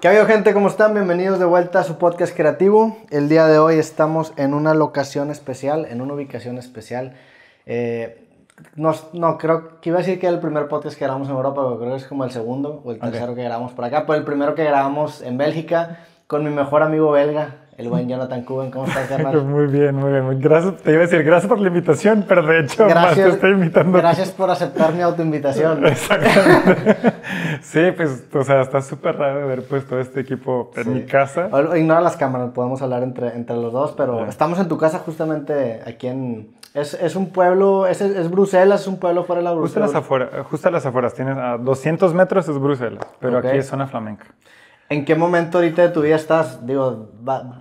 ¿Qué ha habido gente? ¿Cómo están? Bienvenidos de vuelta a su podcast creativo. El día de hoy estamos en una locación especial, en una ubicación especial. Eh, no, creo que iba a decir que era el primer podcast que grabamos en Europa, pero creo que es como el segundo o el tercero que grabamos por acá. Pero el primero que grabamos en Bélgica con mi mejor amigo belga, el buen Jonathan Cuben. ¿Cómo estás, carnal? Muy bien, muy bien. Gracias, te iba a decir gracias por la invitación, pero de hecho gracias, más te estoy invitando. Gracias por aceptar mi autoinvitación. Exactamente. sí, pues, o sea, está súper raro haber puesto este equipo en mi casa. Ignora las cámaras, podemos hablar entre, entre los dos, pero estamos en tu casa justamente aquí en... Es, es un pueblo, es, es, Bruselas, es un pueblo fuera de la Bruselas. Justo a las afueras, justo a las afueras, tienes a 200 metros es Bruselas, pero aquí es zona flamenca. ¿En qué momento ahorita de tu vida estás? Digo,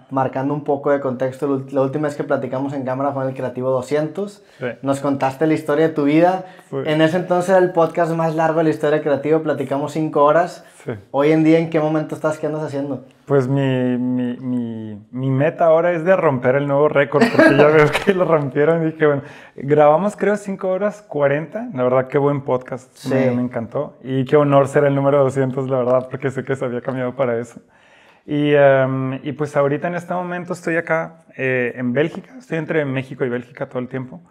marcando un poco de contexto, la última vez que platicamos en cámara fue en el Creativo 200. Nos contaste la historia de tu vida. En ese entonces era el podcast más largo de la historia creativa, platicamos cinco horas. Hoy en día, ¿en qué momento estás? ¿Qué andas haciendo? Pues mi, mi, mi, meta ahora es de romper el nuevo récord, porque ya veo que lo rompieron y dije, bueno, grabamos creo 5 horas 40, la verdad qué buen podcast, me, encantó y qué honor ser el número 200, la verdad, porque sé que se había cambiado para eso. Y, em, y pues ahorita en este momento estoy acá eh, en Bélgica, estoy entre México y Bélgica todo el tiempo,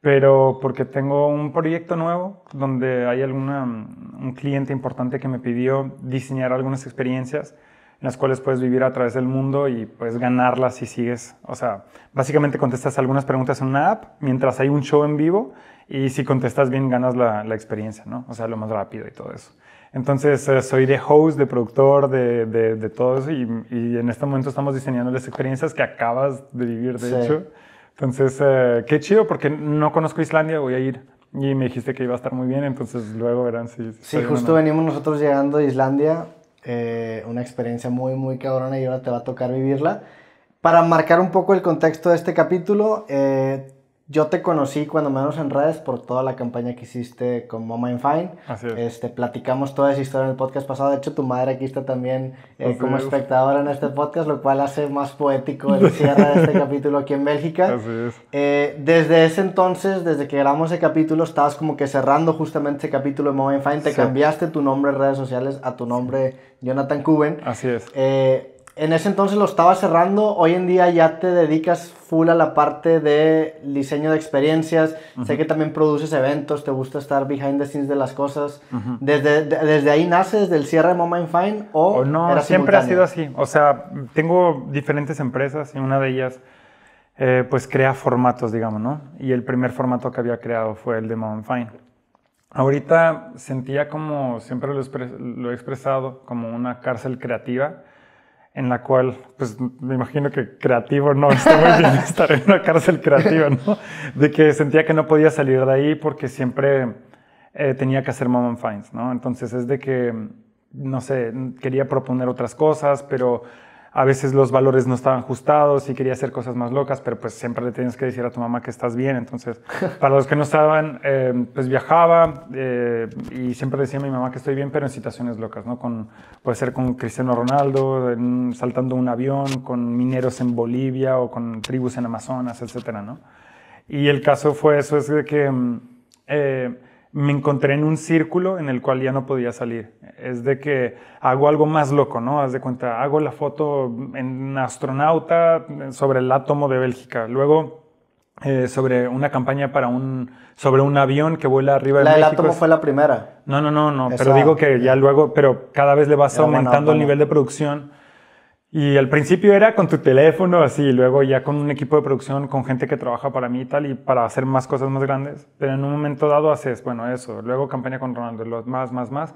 pero porque tengo un proyecto nuevo donde hay alguna, mm, un cliente importante que me pidió diseñar algunas experiencias en las cuales puedes vivir a través del mundo y puedes ganarlas si sigues. O sea, básicamente contestas algunas preguntas en una app mientras hay un show en vivo y si contestas bien ganas la, experiencia, ¿no? O sea, lo más rápido y todo eso. Entonces, eh, soy de host, de productor, de, de, todo eso y, en este momento estamos diseñando las experiencias que acabas de vivir, de hecho. Entonces, eh, qué chido, porque no conozco Islandia, voy a ir. Y me dijiste que iba a estar muy bien, entonces luego verán si... sí, justo venimos nosotros llegando a Islandia eh, una experiencia muy, muy cabrona y ahora te va a tocar vivirla. Para marcar un poco el contexto de este capítulo, eh, yo te conocí cuando menos en redes por toda la campaña que hiciste con Mom and Fine. Así es. Este, platicamos toda esa historia en el podcast pasado. De hecho, tu madre aquí está también eh, como espectadora en este podcast, lo cual hace más poético el cierre de este capítulo aquí en Bélgica. Así es. Eh, desde ese entonces, desde que grabamos ese capítulo, estabas como que cerrando justamente ese capítulo de Mom and Fine. Te cambiaste tu nombre en redes sociales a tu nombre Jonathan Cuben. Así es. Eh, en ese entonces lo estaba cerrando, hoy en día ya te dedicas full a la parte de diseño de experiencias, sé que también produces eventos, te gusta estar behind the scenes de las cosas, desde, desde ahí nace, desde el cierre de Moment Fine o... siempre ha sido así, o sea, tengo diferentes empresas y una de ellas eh, pues crea formatos, digamos, ¿no? Y el primer formato que había creado fue el de Mom Fine. Ahorita sentía como, siempre lo he expresado, como una cárcel creativa en la cual, pues me imagino que creativo no está muy bien estar en una cárcel creativa, ¿no? De que sentía que no podía salir de ahí porque siempre eh, tenía que hacer mom finds, ¿no? Entonces es de que, no sé, quería proponer otras cosas, pero a veces los valores no estaban ajustados y quería hacer cosas más locas, pero pues siempre le tienes que decir a tu mamá que estás bien. Entonces, para los que no estaban, eh, pues viajaba eh, y siempre decía a mi mamá que estoy bien, pero en situaciones locas, ¿no? Con, puede ser con Cristiano Ronaldo, saltando un avión, con mineros en Bolivia o con tribus en Amazonas, etcétera, ¿no? Y el caso fue eso, es de que... Mm, eh, me encontré en un círculo en el cual ya no podía salir. Es de que hago algo más loco, ¿no? Haz de cuenta, hago la foto en astronauta sobre el átomo de Bélgica. Luego, eh, sobre una campaña para un, sobre un avión que vuela arriba de México. La del átomo fue la primera. No, no, no, no. pero digo que ya luego, pero cada vez le vas aumentando el nivel de producción y al principio era con tu teléfono, así, luego ya con un equipo de producción, con gente que trabaja para mí y tal, y para hacer más cosas más grandes. Pero en un momento dado haces, bueno, eso, luego campaña con Ronaldo, los más, más, más.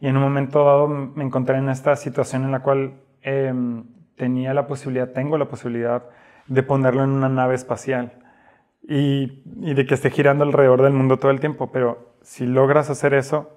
Y en un momento dado me encontré en esta situación en la cual em, tenía la posibilidad, tengo la posibilidad de ponerlo en una nave espacial y de que esté girando alrededor del mundo todo el tiempo. Pero si logras hacer eso,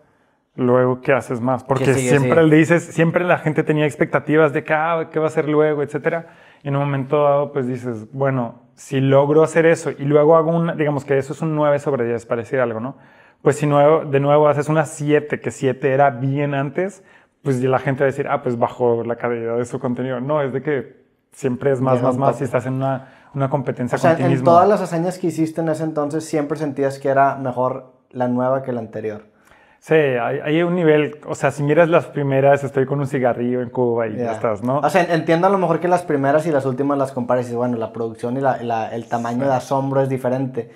luego qué haces más, porque siempre le dices, siempre la gente tenía expectativas de que, ah, qué va a ser luego, etcétera. Y en un momento dado, pues dices, bueno, si logro hacer eso y luego hago un, digamos que eso es un 9 sobre 10, para decir algo, ¿no? Pues si de nuevo haces una 7, que 7 era bien antes, pues la gente va a decir, ah, pues bajó la calidad de su contenido. No, es de que siempre es más, más, más si estás en una, competencia o sea, en todas las hazañas que hiciste en ese entonces, siempre sentías que era mejor la nueva que la anterior. Sí, hay, un nivel, o sea, si miras las primeras, estoy con un cigarrillo en Cuba y ya estás, ¿no? O sea, entiendo a lo mejor que las primeras y las últimas las compares y bueno, la producción y la, el tamaño de asombro es diferente,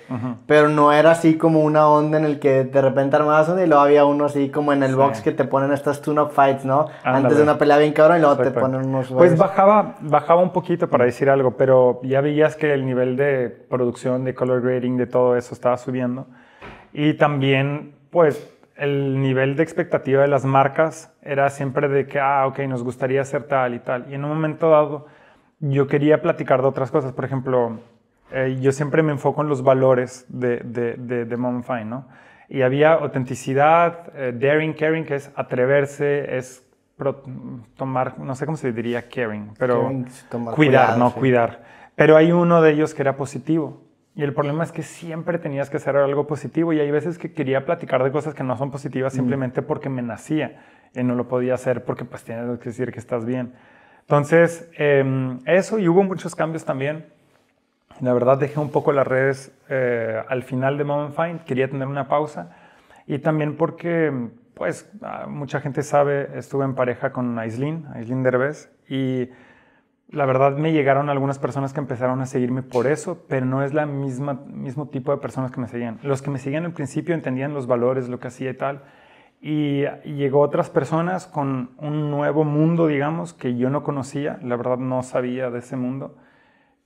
pero no era así como una onda en el que de repente armabas una y luego había uno así como en el box que te ponen estas tune-up fights, ¿no? Antes de una pelea bien cabrón y luego te ponen unos... Pues bajaba, bajaba un poquito para mm. decir algo, pero ya veías que el nivel de producción, de color grading, de todo eso estaba subiendo y también, pues el nivel de expectativa de las marcas era siempre de que, ah, ok, nos gustaría hacer tal y tal. Y en un momento dado, yo quería platicar de otras cosas. Por ejemplo, eh, yo siempre me enfoco en los valores de, de, de, ¿no? Y había autenticidad, eh, daring, caring, que es atreverse, es tomar, no sé cómo se diría caring, pero cuidar, no cuidar. Pero hay uno de ellos que era positivo y el problema es que siempre tenías que hacer algo positivo y hay veces que quería platicar de cosas que no son positivas simplemente porque me nacía y no lo podía hacer porque pues tienes que decir que estás bien. Entonces, em, eso y hubo muchos cambios también. La verdad dejé un poco las redes eh, al final de Moment Find, quería tener una pausa y también porque, pues, ah, mucha gente sabe, estuve en pareja con Aislin, Aislin Derbez y la verdad me llegaron algunas personas que empezaron a seguirme por eso, pero no es la misma mismo tipo de personas que me seguían. Los que me seguían al principio entendían los valores, lo que hacía y tal, y llegó otras personas con un nuevo mundo, digamos, que yo no conocía, la verdad no sabía de ese mundo,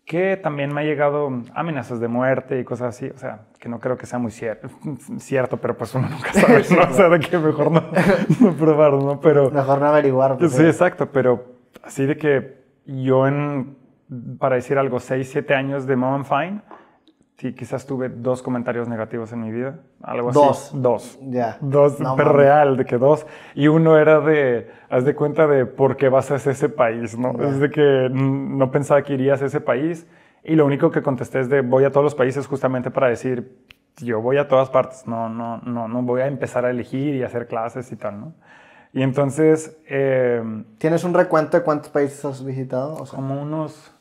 que también me ha llegado amenazas de muerte y cosas así, o sea, que no creo que sea muy cierto. cierto, pero pues uno nunca sabe, O sea, de que mejor no, probar, ¿no? mejor no averiguar. Pues, sí, ¿eh? exacto, pero así de que yo en, para decir algo, 6, 7 años de Mom and Fine, sí, quizás tuve dos comentarios negativos en mi vida. Algo así. Dos. Dos. Ya. Dos, pero real, de que dos. Y uno era de, haz de cuenta de por qué vas a ese país, ¿no? Es de que no pensaba que irías a ese país. Y lo único que contesté es de voy a todos los países justamente para decir, yo voy a todas partes, no, no, no, no voy a empezar a elegir y hacer clases y tal, ¿no? Y entonces... Eh, ¿Tienes un recuento de cuántos países has visitado? O sea, como unos,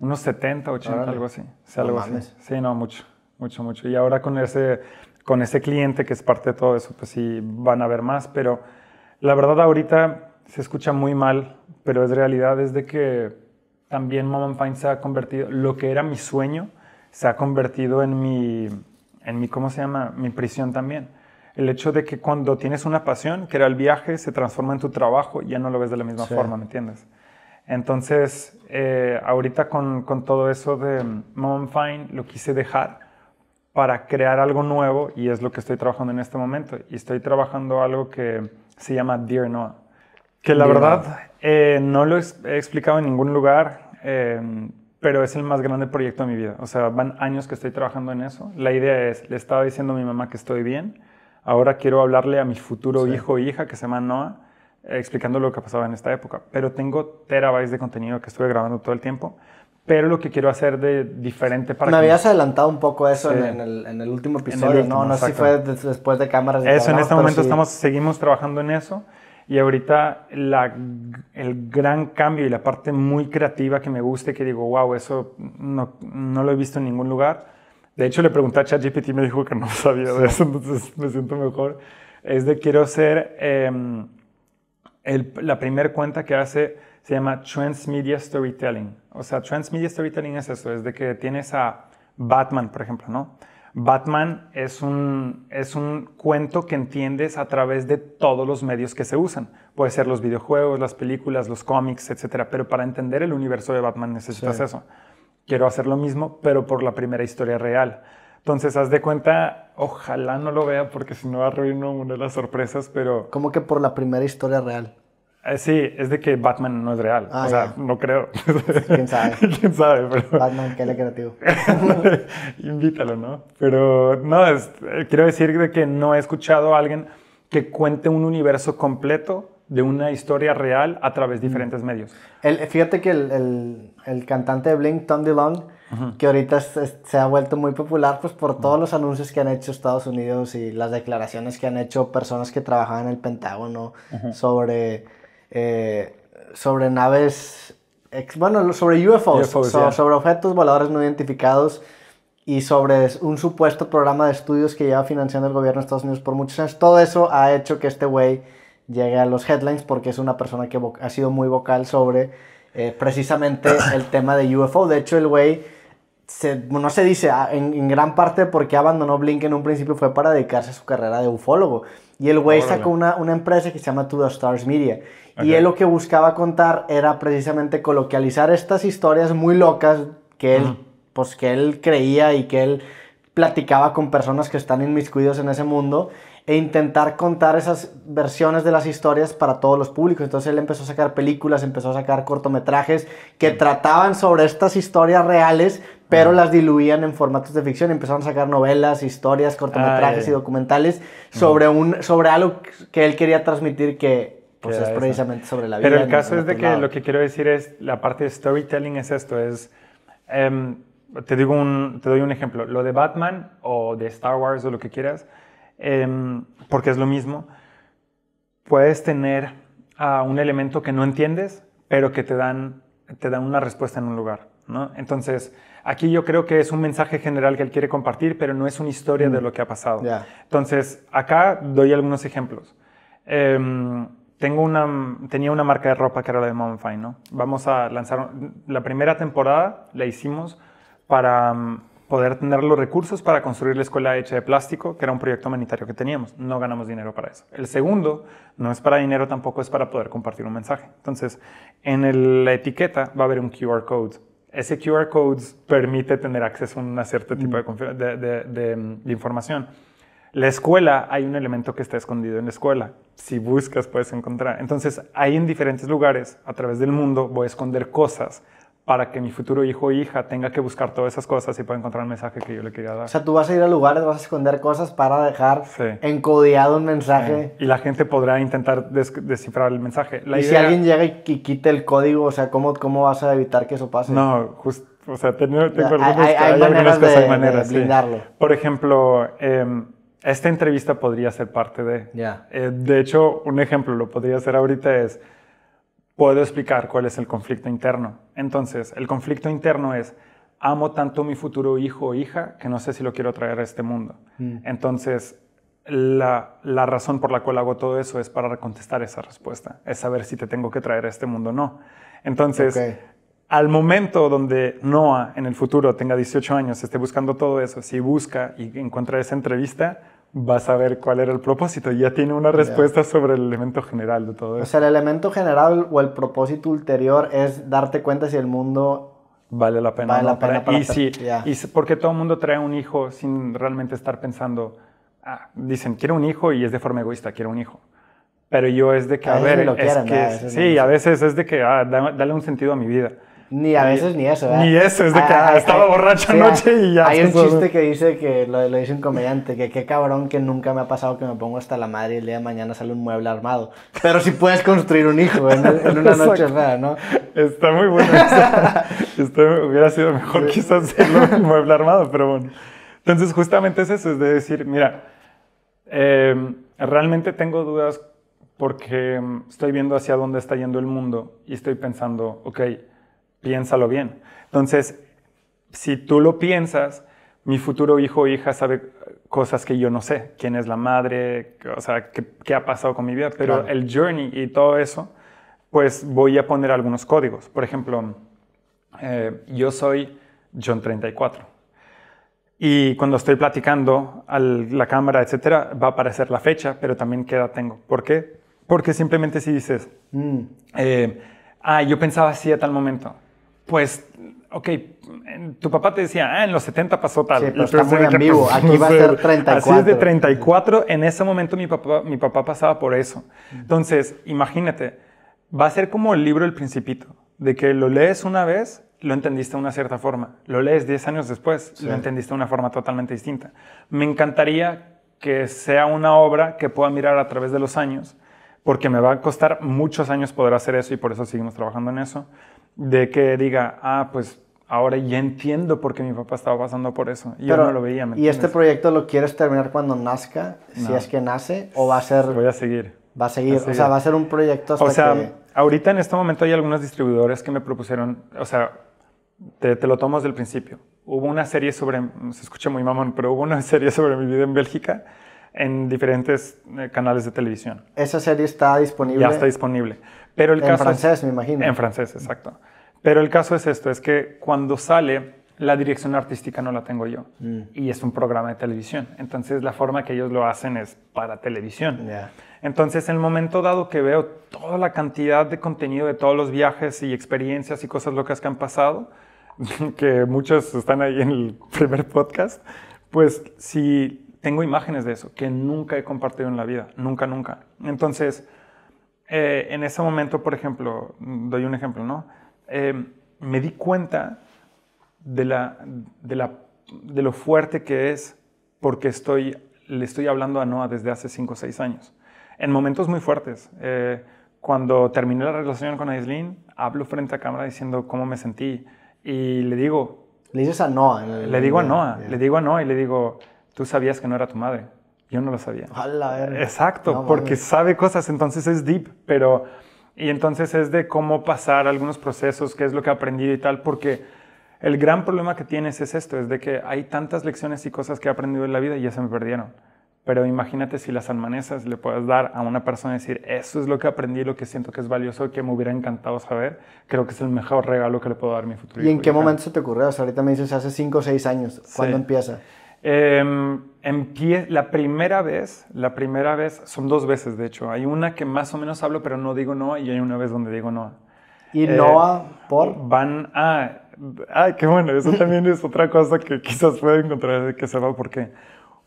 unos 70, 80, algo así. O Sí, no, mucho, mucho, mucho. Y ahora con ese, con ese cliente que es parte de todo eso, pues sí, van a ver más. Pero la verdad ahorita se escucha muy mal, pero es realidad, es de que también Mom and Fine se ha convertido, lo que era mi sueño, se ha convertido en mi, en mi ¿cómo se llama? Mi prisión también el hecho de que cuando tienes una pasión, que era el viaje, se transforma en tu trabajo, ya no lo ves de la misma forma, ¿me entiendes? Entonces, eh, ahorita con, todo eso de Mom Fine, lo quise dejar para crear algo nuevo y es lo que estoy trabajando en este momento. Y estoy trabajando algo que se llama Dear Noah, que la verdad eh, no lo he explicado en ningún lugar, eh, pero es el más grande proyecto de mi vida. O sea, van años que estoy trabajando en eso. La idea es, le estaba diciendo a mi mamá que estoy bien ahora quiero hablarle a mi futuro hijo o e hija que se llama Noah, eh, explicando lo que pasaba en esta época. Pero tengo terabytes de contenido que estuve grabando todo el tiempo, pero lo que quiero hacer de diferente para... Me habías adelantado un poco eso en, el, último episodio, ¿no? No sé si fue después de cámaras. eso, en este momento estamos, seguimos trabajando en eso. Y ahorita el gran cambio y la parte muy creativa que me guste y que digo, wow, eso no lo he visto en ningún lugar, de hecho le pregunté a ChatGPT y me dijo que no sabía de eso, entonces me siento mejor. Es de quiero ser, em, la primera cuenta que hace se llama Transmedia Storytelling. O sea, Transmedia Storytelling es eso, es de que tienes a Batman, por ejemplo, ¿no? Batman es un, es un cuento que entiendes a través de todos los medios que se usan. Puede ser los videojuegos, las películas, los cómics, etc. Pero para entender el universo de Batman necesitas eso quiero hacer lo mismo, pero por la primera historia real. Entonces, haz de cuenta, ojalá no lo vea porque si no va a arruino una de las sorpresas, pero... ¿Cómo que por la primera historia real? Eh, sí, es de que Batman no es real. Ah, o sea, no creo. ¿Quién sabe? ¿Quién sabe? Pero... Batman, qué le creativo. Invítalo, ¿no? Pero no, eh, quiero decir de que no he escuchado a alguien que cuente un universo completo de una historia real a través de diferentes medios. fíjate que el, el, cantante de Blink, Tom DeLonge, que ahorita se, ha vuelto muy popular pues, por todos los anuncios que han hecho Estados Unidos y las declaraciones que han hecho personas que trabajaban en el Pentágono sobre, eh, sobre naves, bueno, sobre UFOs, sobre objetos voladores no identificados y sobre un supuesto programa de estudios que lleva financiando el gobierno de Estados Unidos por muchos años. Todo eso ha hecho que este güey llegue a los headlines porque es una persona que ha sido muy vocal sobre eh, precisamente el tema de UFO. De hecho, el güey no se dice ah, en, gran parte porque abandonó Blink en un principio fue para dedicarse a su carrera de ufólogo. Y el güey sacó una, una, empresa que se llama To The Stars Media. Y él lo que buscaba contar era precisamente coloquializar estas historias muy locas que él, pues, que él creía y que él platicaba con personas que están inmiscuidos en ese mundo e intentar contar esas versiones de las historias para todos los públicos. Entonces él empezó a sacar películas, empezó a sacar cortometrajes que trataban sobre estas historias reales, pero las diluían en formatos de ficción. Empezaron a sacar novelas, historias, cortometrajes ah, y documentales sobre, un, sobre algo que él quería transmitir que pues, es precisamente sobre la vida. Pero el caso es de que lo que quiero decir es, la parte de storytelling es esto, es... Em, te, digo te doy un ejemplo, lo de Batman o de Star Wars o lo que quieras, Em, porque es lo mismo. Puedes tener a un elemento que no entiendes, pero que te dan, te dan una respuesta en un lugar. ¿no? Entonces, aquí yo creo que es un mensaje general que él quiere compartir, pero no es una historia de mm. lo que ha pasado. Entonces, acá doy algunos ejemplos. Em, tengo una, tenía una marca de ropa que era la de Mountain ¿no? Vamos a lanzar, la primera temporada la hicimos para poder tener los recursos para construir la escuela hecha de plástico, que era un proyecto humanitario que teníamos. No ganamos dinero para eso. El segundo no es para dinero tampoco, es para poder compartir un mensaje. Entonces, en la etiqueta va a haber un QR code. Ese QR code permite tener acceso a un cierto tipo de, mm. mm, de información. La escuela, hay un elemento que está escondido en la escuela. Si buscas, puedes encontrar. Entonces, hay en diferentes lugares, a través del mundo, voy a esconder cosas para que mi futuro hijo o hija tenga que buscar todas esas cosas y pueda encontrar el mensaje que yo le quería dar. O sea, tú vas a ir a lugares, vas a esconder cosas para dejar encodeado un mensaje. Y la gente podrá intentar descifrar el mensaje. y si alguien llega y quite el código, o sea, ¿cómo, cómo vas a evitar que eso pase? No, justo, o sea, tengo, hay, maneras de, blindarlo. Por ejemplo, em, esta entrevista podría ser parte de... Eh, de hecho, un ejemplo lo podría hacer ahorita es puedo explicar cuál es el conflicto interno. Entonces, el conflicto interno es, amo tanto a mi futuro hijo o hija que no sé si lo quiero traer a este mundo. Mm. Entonces, la, razón por la cual hago todo eso es para contestar esa respuesta, es saber si te tengo que traer a este mundo o no. Entonces, al momento donde Noah en el futuro tenga 18 años, esté buscando todo eso, si busca y encuentra esa entrevista, vas a ver cuál era el propósito. Ya tiene una respuesta sobre el elemento general de todo eso. O sea, el elemento general o el propósito ulterior es darte cuenta si el mundo vale la pena. Vale la pena y, si, porque todo el mundo trae un hijo sin realmente estar pensando, ah, dicen, quiero un hijo y es de forma egoísta, quiero un hijo. Pero yo es de que, a, ver, es que, sí, a veces es de que, ah, dale un sentido a mi vida. Ni a veces ni eso, Ni eso, es de que ah, estaba eh, borracho anoche y ya. Ah, hay un chiste que dice que lo, dice un comediante, que qué cabrón que nunca me ha pasado que me pongo hasta la madre y el día de mañana sale un mueble armado. Pero si puedes construir un hijo en, una noche rara, ¿no? Está muy bueno. Esto hubiera sido mejor sí. quizás un mueble armado, pero bueno. Entonces justamente es eso, es de decir, mira, em, realmente tengo dudas porque estoy viendo hacia dónde está yendo el mundo y estoy pensando, ok, Piénsalo bien. Entonces, si tú lo piensas, mi futuro hijo o hija sabe cosas que yo no sé, quién es la madre, o sea, qué, ha pasado con mi vida, pero el journey y todo eso, pues voy a poner algunos códigos. Por ejemplo, eh, yo soy John 34. Y cuando estoy platicando a la cámara, etcétera, va a aparecer la fecha, pero también qué edad tengo. ¿Por qué? Porque simplemente si dices, mm. eh, ah, yo pensaba así a tal momento, pues, ok, tu papá te decía, ah, en los 70 pasó tal. Sí, pero está muy en vivo, aquí va a ser 34. Así es de 34, en ese momento mi papá, mi papá pasaba por eso. Entonces, imagínate, va a ser como el libro El Principito, de que lo lees una vez, lo entendiste de una cierta forma, lo lees 10 años después, lo entendiste de una forma totalmente distinta. Me encantaría que sea una obra que pueda mirar a través de los años, porque me va a costar muchos años poder hacer eso y por eso seguimos trabajando en eso de que diga, ah, pues ahora ya entiendo por qué mi papá estaba pasando por eso. Y yo no lo veía. ¿Y este proyecto lo quieres terminar cuando nazca, si es que nace, o va a ser... Voy a seguir. Va a seguir, o sea, va a ser un proyecto hasta O sea, ahorita en este momento hay algunos distribuidores que me propusieron, o sea, te, te, lo tomo del principio. Hubo una serie sobre, se escucha muy mamón, pero hubo una serie sobre mi vida en Bélgica en diferentes eh, canales de televisión. Esa serie está disponible. Ya está disponible. Pero el en francés, me imagino. En francés, exacto. Pero el caso es esto, es que cuando sale, la dirección artística no la tengo yo. Mm. Y es un programa de televisión. Entonces la forma que ellos lo hacen es para televisión. Entonces en el momento dado que veo toda la cantidad de contenido de todos los viajes y experiencias y cosas locas que han pasado, que muchos están ahí en el primer podcast, pues sí tengo imágenes de eso, que nunca he compartido en la vida, nunca, nunca. Entonces eh, en ese momento, por ejemplo, doy un ejemplo, ¿no? Eh, me di cuenta de, lo fuerte que es porque estoy, le estoy hablando a Noah desde hace 5 o 6 años. En momentos muy fuertes. Eh, cuando terminé la relación con Aislin, hablo frente a cámara diciendo cómo me sentí. Y le digo... Le dices a Noah. le digo a Noah, le digo a Noah y le digo, tú sabías que no era tu madre. Yo no lo sabía. Ojalá, Exacto, porque sabe cosas, entonces es deep, pero... Y entonces es de cómo pasar algunos procesos, qué es lo que aprendido y tal, porque el gran problema que tienes es esto, es de que hay tantas lecciones y cosas que he aprendido en la vida y ya se me perdieron. Pero imagínate si las almanesas le puedes dar a una persona y decir, eso es lo que aprendí, lo que siento que es valioso que me hubiera encantado saber, creo que es el mejor regalo que le puedo dar a mi futuro. ¿Y en qué momento se te ocurrió? O sea, ahorita me dices hace cinco o seis años, ¿cuándo sí. empieza? Em, la primera vez, la primera vez, son dos veces de hecho. Hay una que más o menos hablo, pero no digo no, y hay una vez donde digo no. ¿Y eh, Noah por? Van a. Ay, qué bueno, eso también es otra cosa que quizás pueda encontrar que se va, porque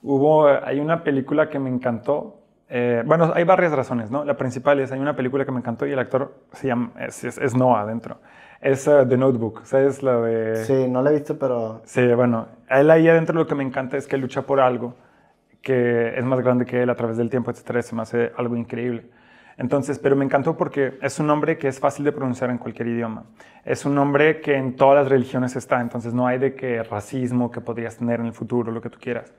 hubo. Hay una película que me encantó. Eh, bueno, hay varias razones, ¿no? La principal es: hay una película que me encantó y el actor se llama, es, es Noah adentro es The Notebook, ¿sabes? La de... Sí, no la he visto, pero... Sí, bueno, él ahí adentro lo que me encanta es que lucha por algo que es más grande que él a través del tiempo, etcétera, se me hace algo increíble. Entonces, pero me encantó porque es un nombre que es fácil de pronunciar en cualquier idioma. Es un nombre que en todas las religiones está, entonces no hay de qué racismo que podrías tener en el futuro, lo que tú quieras.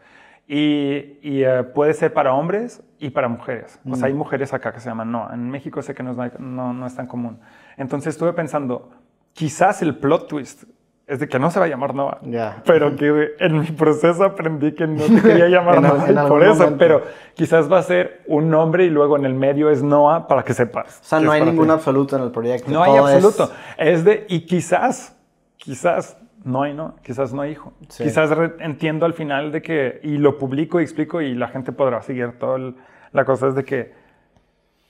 Y, y eh, puede ser para hombres y para mujeres. O sea, hay mm. mujeres acá que se llaman no En México sé que no no, no es tan común. Entonces estuve pensando, quizás el plot twist es de que no se va a llamar Noah. Pero que en mi proceso aprendí que no quería llamar Noah por eso. Pero quizás va a ser un nombre y luego en el medio es Noah para que sepas. O sea, no hay ningún absoluto en el proyecto. No hay absoluto. Es... de, y quizás, quizás no hay no, quizás no hay hijo. Quizás entiendo al final de que, y lo publico y explico y la gente podrá seguir todo. la cosa es de que,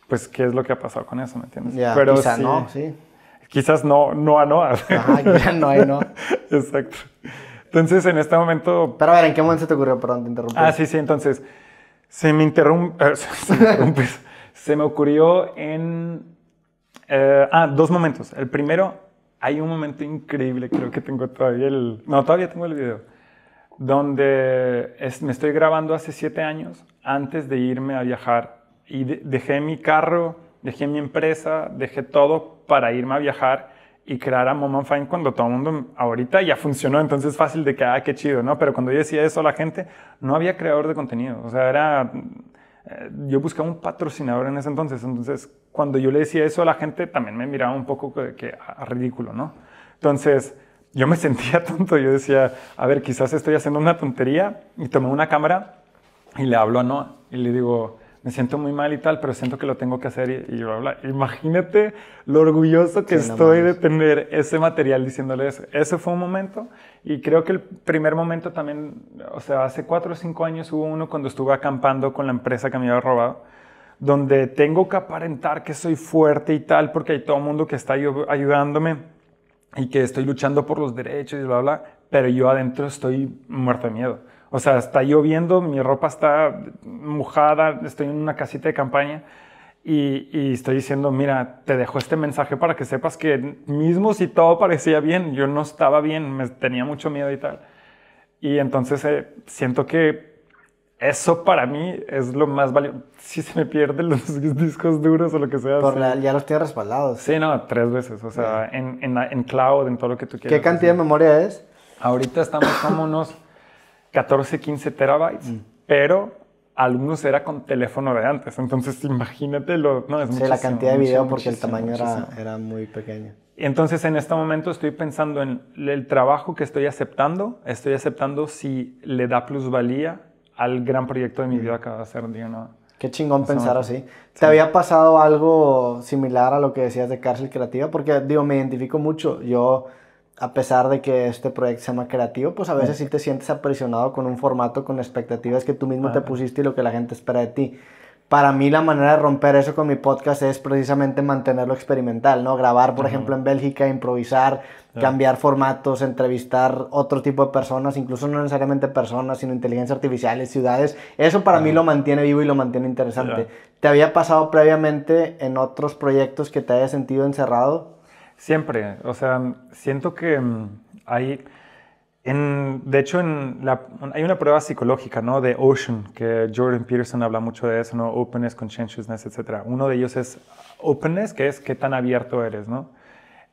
pues, ¿qué es lo que ha pasado con eso? ¿Me entiendes? Pero no, sí quizás no, no a Noah. ya no hay no. Exacto. Entonces, en este momento. Pero a ver, ¿en qué momento se te ocurrió? Perdón, te interrumpí. Ah, sí, sí, entonces. Se me interrumpe. se, me ocurrió en. Eh, ah, dos momentos. El primero, hay un momento increíble, creo que tengo todavía el. No, todavía tengo el video. Donde me estoy grabando hace siete años antes de irme a viajar. Y dejé mi carro, dejé mi empresa, dejé todo para irme a viajar y crear a Mom Fine cuando todo el mundo ahorita ya funcionó, entonces fácil de que, ah, qué chido, ¿no? Pero cuando yo decía eso a la gente, no había creador de contenido, o sea, era, eh, yo buscaba un patrocinador en ese entonces, entonces cuando yo le decía eso a la gente también me miraba un poco que, a, ridículo, ¿no? Entonces yo me sentía tonto, yo decía, a ver, quizás estoy haciendo una tontería y tomé una cámara y le hablo a Noah y le digo, me siento muy mal y tal, pero siento que lo tengo que hacer y, y bla, bla. Imagínate lo orgulloso que estoy de tener ese material diciéndole eso. Ese fue un momento y creo que el primer momento también, o sea, hace cuatro o cinco años hubo uno cuando estuve acampando con la empresa que me había robado donde tengo que aparentar que soy fuerte y tal, porque hay todo el mundo que está ayudándome y que estoy luchando por los derechos y bla, bla, pero yo adentro estoy muerto de miedo. O sea, está lloviendo, mi ropa está mojada, estoy en una casita de campaña y, estoy diciendo, mira, te dejo este mensaje para que sepas que mismo si todo parecía bien, yo no estaba bien, me tenía mucho miedo y tal. Y entonces eh, siento que eso para mí es lo más valioso. Si se me pierden los discos duros o lo que sea. Por ya los tienes respaldados. Sí, no, tres veces. O sea, en, en, en, cloud, en todo lo que tú quieras. ¿Qué cantidad de memoria es? Ahorita estamos como unos 14, 15 terabytes, mm. pero algunos era con teléfono de antes. Entonces, imagínate lo. No, es sí, la cantidad de video porque el tamaño era, era muy pequeño. Entonces, en este momento estoy pensando en el trabajo que estoy aceptando. Estoy aceptando si le da plusvalía al gran proyecto de mi mm. vida que va a hacer. digo, no. Qué chingón pensar así. ¿Te había pasado algo similar a lo que decías de cárcel creativa? Porque, digo, me identifico mucho. Yo a pesar de que este proyecto se llama creativo, pues a veces sí te sientes aprisionado con un formato, con expectativas que tú mismo te pusiste y lo que la gente espera de ti. Para mí la manera de romper eso con mi podcast es precisamente mantenerlo experimental, ¿no? Grabar, por ejemplo, en Bélgica, improvisar, cambiar formatos, entrevistar otro tipo de personas, incluso no necesariamente personas, sino inteligencia artificial, ciudades. Eso para mí lo mantiene vivo y lo mantiene interesante. ¿Te había pasado previamente en otros proyectos que te haya sentido encerrado? Siempre, o sea, siento que mm, hay, de hecho, en la, hay una prueba psicológica, ¿no? De Ocean, que Jordan Peterson habla mucho de eso, ¿no? Openness, conscientiousness, etc. Uno de ellos es openness, que es qué tan abierto eres, ¿no?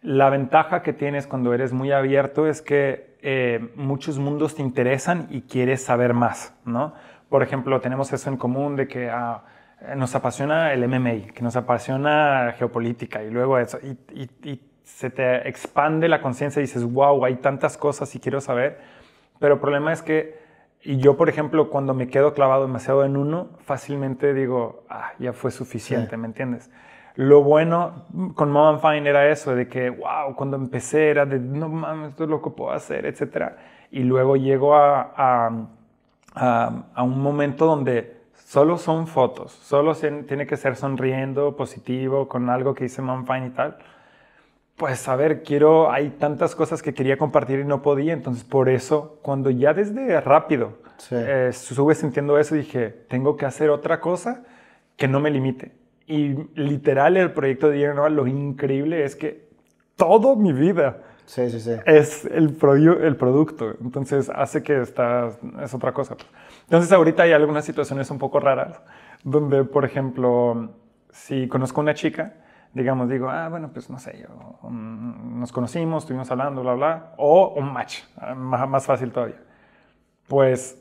La ventaja que tienes cuando eres muy abierto es que eh, muchos mundos te interesan y quieres saber más, ¿no? Por ejemplo, tenemos eso en común de que... Ah, nos apasiona el MMA, que nos apasiona geopolítica y luego eso, y se te expande la conciencia y dices, wow, hay tantas cosas y quiero saber. Pero el problema es que, y yo por ejemplo, cuando me quedo clavado demasiado en uno, fácilmente digo, ah, ya fue suficiente, ¿me entiendes? Lo bueno con Mom and Fine era eso, de que, wow, cuando empecé era de, no mames, esto es lo que puedo hacer, etc. Y luego llego a, un momento donde solo son fotos, solo tiene que ser sonriendo, positivo, con algo que dice Mom and Fine y tal pues a ver, quiero, hay tantas cosas que quería compartir y no podía, entonces por eso, cuando ya desde rápido eh, sube sintiendo eso, dije, tengo que hacer otra cosa que no me limite. Y literal el proyecto de Diego lo increíble es que toda mi vida es el, el producto, entonces hace que está, es otra cosa. Pues. Entonces ahorita hay algunas situaciones un poco raras, donde por ejemplo, si conozco a una chica, digamos, digo, ah, bueno, pues no sé, yo, mm, nos conocimos, estuvimos hablando, bla, bla, o un match, más, más fácil todavía. Pues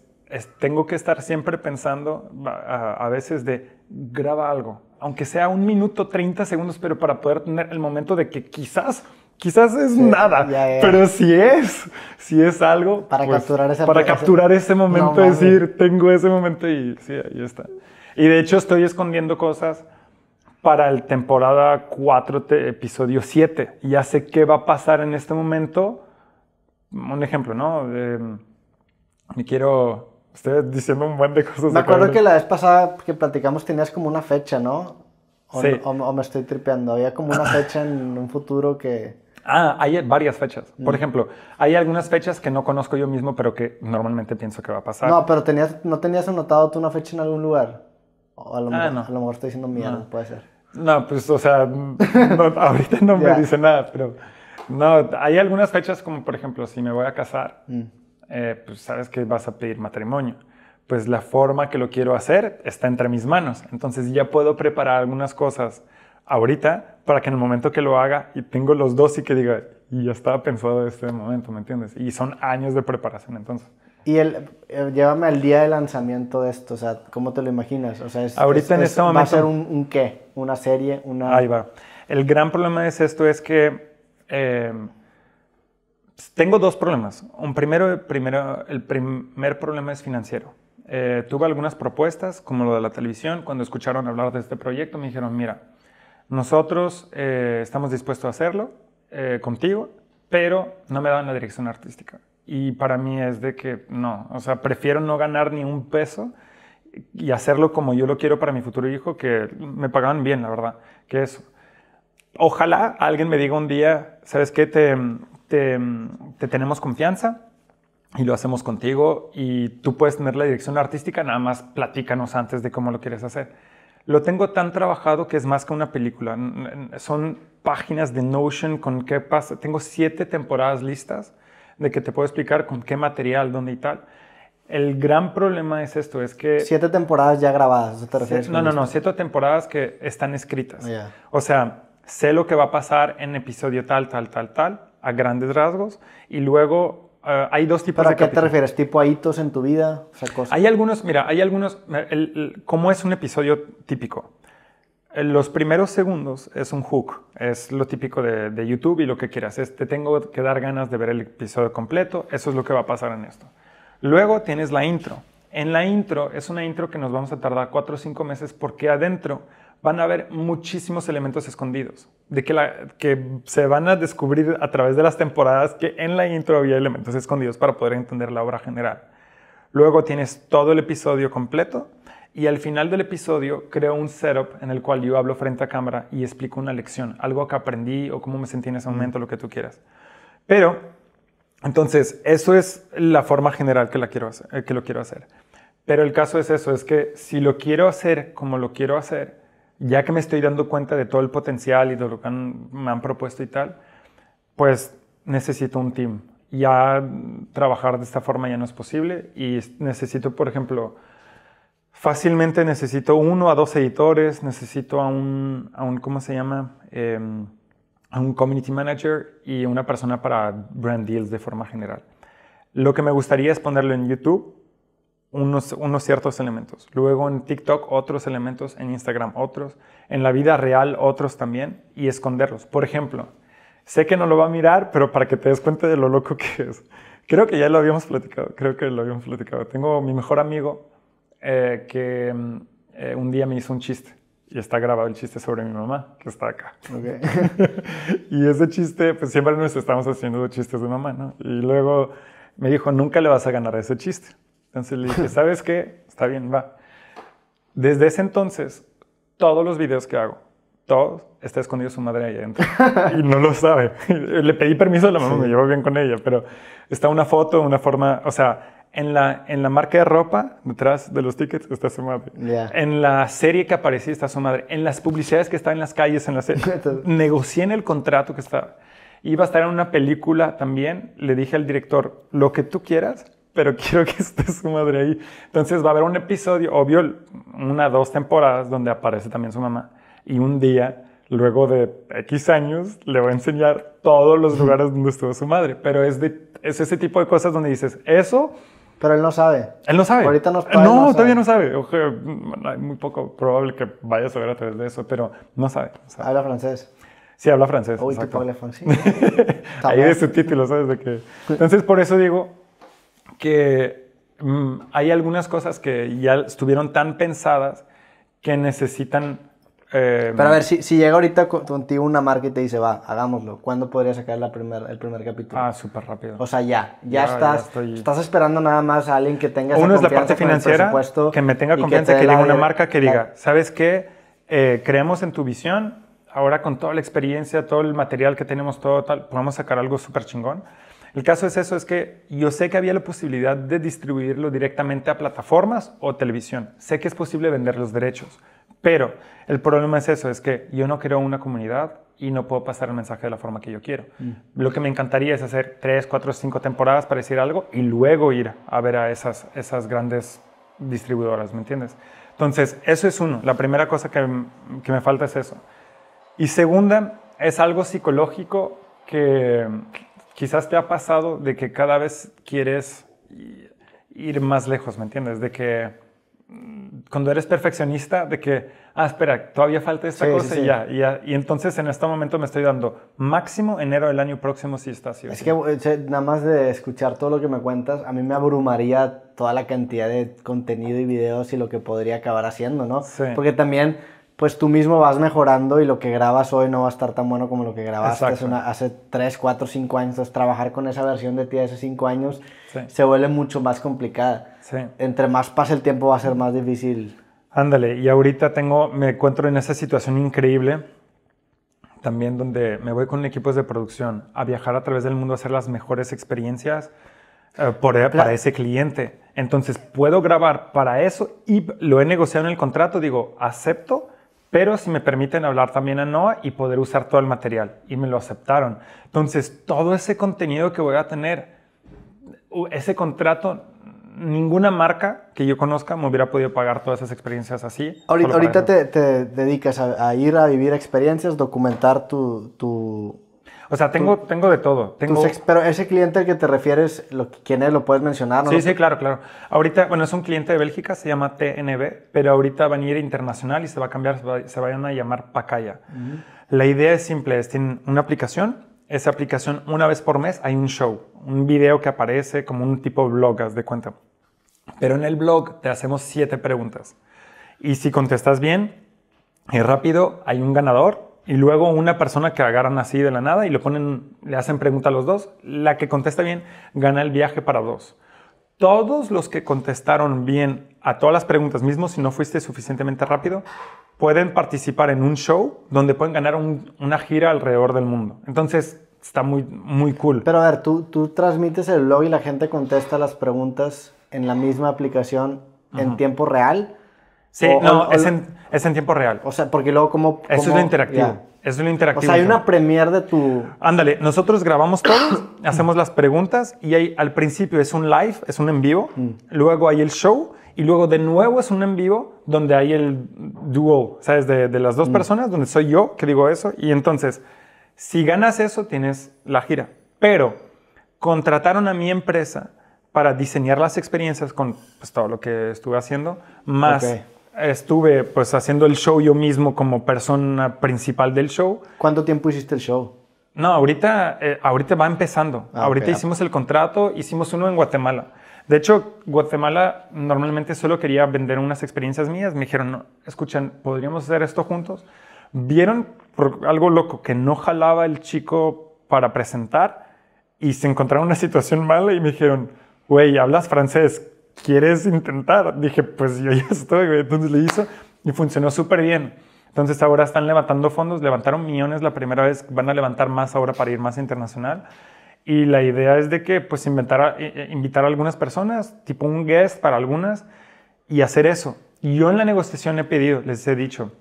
tengo que estar siempre pensando a, veces de graba algo, aunque sea un minuto, 30 segundos, pero para poder tener el momento de que quizás, quizás es nada, pero si es, si es algo. Para pues, capturar ese Para capturar ese momento, decir, tengo ese momento y sí, ahí está. Y de hecho estoy escondiendo cosas para el temporada 4, episodio 7. Y ya sé qué va a pasar en este momento. Un ejemplo, ¿no? me quiero... Estoy diciendo un buen de cosas. Me acuerdo que la vez pasada que platicamos tenías como una fecha, ¿no? O, sí. o, me estoy tripeando. Había como una fecha en un futuro que... Ah, hay varias fechas. Por mm. ejemplo, hay algunas fechas que no conozco yo mismo, pero que normalmente pienso que va a pasar. No, pero tenías, ¿no tenías anotado tú una fecha en algún lugar? Ah, a lo, mejor, estoy diciendo mierda, no. puede ser. No, pues, o sea, ahorita no me dice nada, pero no, hay algunas fechas como, por ejemplo, si me voy a casar, mm. eh, pues sabes que vas a pedir matrimonio. Pues la forma que lo quiero hacer está entre mis manos. Entonces ya puedo preparar algunas cosas ahorita para que en el momento que lo haga y tengo los dos y que diga, y ya estaba pensado este momento, ¿me entiendes? Y son años de preparación entonces. Y el, eh, llévame al día de lanzamiento de esto, o sea, ¿cómo te lo imaginas? O sea, es, ahorita en este momento... ¿Va a ser un, qué? ¿Una serie? Una... Ahí va. El gran problema es esto, es que... Eh, pues, tengo dos problemas. Un primero, primero, el primer problema es financiero. Eh, tuve algunas propuestas, como lo de la televisión, cuando escucharon hablar de este proyecto, me dijeron, mira, nosotros estamos dispuestos a hacerlo contigo, pero no me daban la dirección artística. Y para mí es de que no, o sea, prefiero no ganar ni un peso y hacerlo como yo lo quiero para mi futuro hijo, que me pagaban bien, la verdad, que eso. Ojalá alguien me diga un día, ¿sabes qué? Te, te, te tenemos confianza y lo hacemos contigo y tú puedes tener la dirección artística, nada más platícanos antes de cómo lo quieres hacer. Lo tengo tan trabajado que es más que una película. Son páginas de Notion con qué pasa. Tengo siete temporadas listas de que te puedo explicar con qué material, dónde y tal. El gran problema es esto, es que... Siete temporadas ya grabadas, ¿te refieres? No, no, no, siete temporadas que están escritas. O sea, sé lo que va a pasar en episodio tal, tal, tal, tal, a grandes rasgos, y luego eh, hay dos tipos ¿Para de... ¿Para qué te refieres? ¿Tipo a hitos en tu vida? Hay algunos, mira, hay algunos, ¿cómo es un episodio típico? los primeros segundos es un hook, es lo típico de, YouTube y lo que quieras, es te tengo que dar ganas de ver el episodio completo, eso es lo que va a pasar en esto. Luego tienes la intro. En la intro es una intro que nos vamos a tardar cuatro o cinco meses porque adentro van a haber muchísimos elementos escondidos, de que se van a descubrir a través de las temporadas que en la intro había elementos escondidos para poder entender la obra general. Luego tienes todo el episodio completo y al final del episodio creo un setup en el cual yo hablo frente a cámara y explico una lección, algo que aprendí o cómo me sentí en ese mm. momento, lo que tú quieras. Pero, entonces, eso es la forma general que, la quiero eh, que lo quiero hacer. Pero el caso es eso, es que si lo quiero hacer como lo quiero hacer, ya que me estoy dando cuenta de todo el potencial y de lo que me han propuesto y tal, pues necesito un team. Ya trabajar de esta forma ya no es posible y necesito, por ejemplo, fácilmente necesito uno a dos editores, necesito a un, ¿cómo se llama? Em, a un community manager y una persona para brand deals de forma general. Lo que me gustaría es ponerlo en YouTube, unos, unos ciertos elementos. Luego en TikTok otros elementos, en Instagram otros, en la vida real otros también y esconderlos. Por ejemplo, sé que no lo va a mirar, pero para que te des cuenta de lo loco que es. Creo que ya lo habíamos platicado, creo que lo habíamos platicado. Tengo mi mejor amigo, eh, que mm, eh, un día me hizo un chiste y está grabado el chiste sobre mi mamá, que está acá. y ese chiste, pues siempre nos estamos haciendo chistes de mamá, ¿no? Y luego me dijo, nunca le vas a ganar ese chiste. Entonces le dije, ¿sabes qué? Está bien, va. Desde ese entonces, todos los videos que hago, todos, está escondido su madre ahí adentro. y no lo sabe. le pedí permiso a la mamá, me llevo bien con ella, pero está una foto, una forma, o sea, en la, en la marca de ropa, detrás de los tickets, está su madre. En la serie que aparecía está su madre. En las publicidades que está en las calles, en la serie. negocié en el contrato que estaba. Iba a estar en una película también. Le dije al director, lo que tú quieras, pero quiero que esté su madre ahí. Entonces va a haber un episodio, obvio, una, dos temporadas donde aparece también su mamá. Y un día luego de X años, le voy a enseñar todos los lugares donde estuvo su madre. Pero es, de, es ese tipo de cosas donde dices, eso pero él no sabe. Él no sabe. Ahorita nos eh, No, todavía no sabe. hay mm, muy poco probable que vaya a saber a través de eso, pero no sabe. Habla francés. Sí, habla francés. Uy, exacto. qué francés. Ahí es su título, ¿sabes? De que... Entonces, por eso digo que mm, hay algunas cosas que ya estuvieron tan pensadas que necesitan eh, Pero a ver, si, si llega ahorita contigo una marca y te dice, va, hagámoslo, ¿cuándo podría sacar la el primer capítulo? Ah, súper rápido. O sea, ya, ya, estás, estás esperando nada más a alguien que tenga Uno es la parte financiera, que me tenga confianza, que, una marca que diga, ¿sabes qué? Eh, creemos en tu visión, ahora con toda la experiencia, todo el material que tenemos, todo tal, podemos sacar algo súper chingón. El caso es eso, es que yo sé que había la posibilidad de distribuirlo directamente a plataformas o televisión. Sé que es posible vender los derechos. Pero el problema es eso, es que yo no creo una comunidad y no puedo pasar el mensaje de la forma que yo quiero. Mm. Lo que me encantaría es hacer tres, cuatro, cinco temporadas para decir algo y luego ir a ver a esas, esas grandes distribuidoras, ¿me entiendes? Entonces, eso es uno. La primera cosa que, que me falta es eso. Y segunda, es algo psicológico que quizás te ha pasado de que cada vez quieres ir más lejos, ¿me entiendes? De que cuando eres perfeccionista, de que, ah, espera, todavía falta esta cosa y, ya, y, y entonces en este momento me estoy dando máximo enero del año próximo si está así. Es que nada más de escuchar todo lo que me cuentas, a mí me abrumaría toda la cantidad de contenido y videos y lo que podría acabar haciendo, ¿no? Porque también pues tú mismo vas mejorando y lo que grabas hoy no va a estar tan bueno como lo que grabaste hace, una, hace, 3, 4, 5 años. trabajar con esa versión de ti hace 5 años se vuelve mucho más complicada. Entre más pasa el tiempo va a ser más difícil. Ándale, y ahorita tengo, me encuentro en esa situación increíble también donde me voy con equipos de producción a viajar a través del mundo a hacer las mejores experiencias eh, eh, para ese cliente. Entonces puedo grabar para eso y lo he negociado en el contrato, digo, acepto pero si me permiten hablar también a Noah y poder usar todo el material. Y me lo aceptaron. Entonces, todo ese contenido que voy a tener, ese contrato, ninguna marca que yo conozca me hubiera podido pagar todas esas experiencias así. Ahorita, te, dedicas a, ir a vivir experiencias, documentar tu o sea, tengo, tengo de todo. Tengo... pero ese cliente al que te refieres, lo, ¿quién es? ¿Lo puedes mencionar? Sí, sí, claro, claro. Ahorita, bueno, es un cliente de Bélgica, se llama TNB, pero ahorita van a ir internacional y se va a cambiar, se, vayan a llamar Pacaya. La idea es simple, es tienen una aplicación, esa aplicación una vez por mes hay un show, un video que aparece como un tipo blog, haz de cuenta. Pero en el blog te hacemos siete preguntas. Y si contestas bien, y rápido, hay un ganador y luego una persona que agarran así de la nada y le hacen pregunta a los dos. La que contesta bien gana el viaje para dos. Todos los que contestaron bien a todas las preguntas, mismos, si no fuiste suficientemente rápido, pueden participar en un show donde pueden ganar una gira alrededor del mundo. Entonces, está muy, muy cool. Pero a ver, tú, tú transmites el blog y la gente contesta las preguntas en la misma aplicación en tiempo real. Sí, no, es, en, es, en, tiempo real. O sea, porque luego como... Eso es lo interactivo. es lo interactivo. O sea, hay una premier de tu... Ándale, nosotros grabamos todo, hacemos las preguntas y ahí al principio es un live, es un en vivo, mm. luego hay el show y luego de nuevo es un en vivo donde hay el duo, ¿sabes? De, las dos mm. personas, donde soy yo que digo eso y entonces, si ganas eso, tienes la gira. Pero contrataron a mi empresa para diseñar las experiencias con pues, todo lo que estuve haciendo, más estuve pues haciendo el show yo mismo como persona principal del show. ¿Cuánto tiempo hiciste el show? No, ahorita, eh, ahorita va empezando. Ah, ahorita hicimos el contrato, hicimos uno en Guatemala. De hecho, Guatemala normalmente solo quería vender unas experiencias mías. Me dijeron, no, escuchan, ¿podríamos hacer esto juntos? Vieron por algo loco que no jalaba el chico para presentar y se encontraron una situación mala y me dijeron, güey, hablas francés, ¿quieres intentar? Dije, pues yo ya estoy, güey. Entonces le hizo y funcionó súper bien. Entonces ahora están levantando fondos, levantaron millones la primera vez, van a levantar más ahora para ir más internacional. Y la idea es de que, pues, inventar, invitar a algunas personas, tipo un guest para algunas, y hacer eso. Y yo en la negociación he pedido, les he dicho,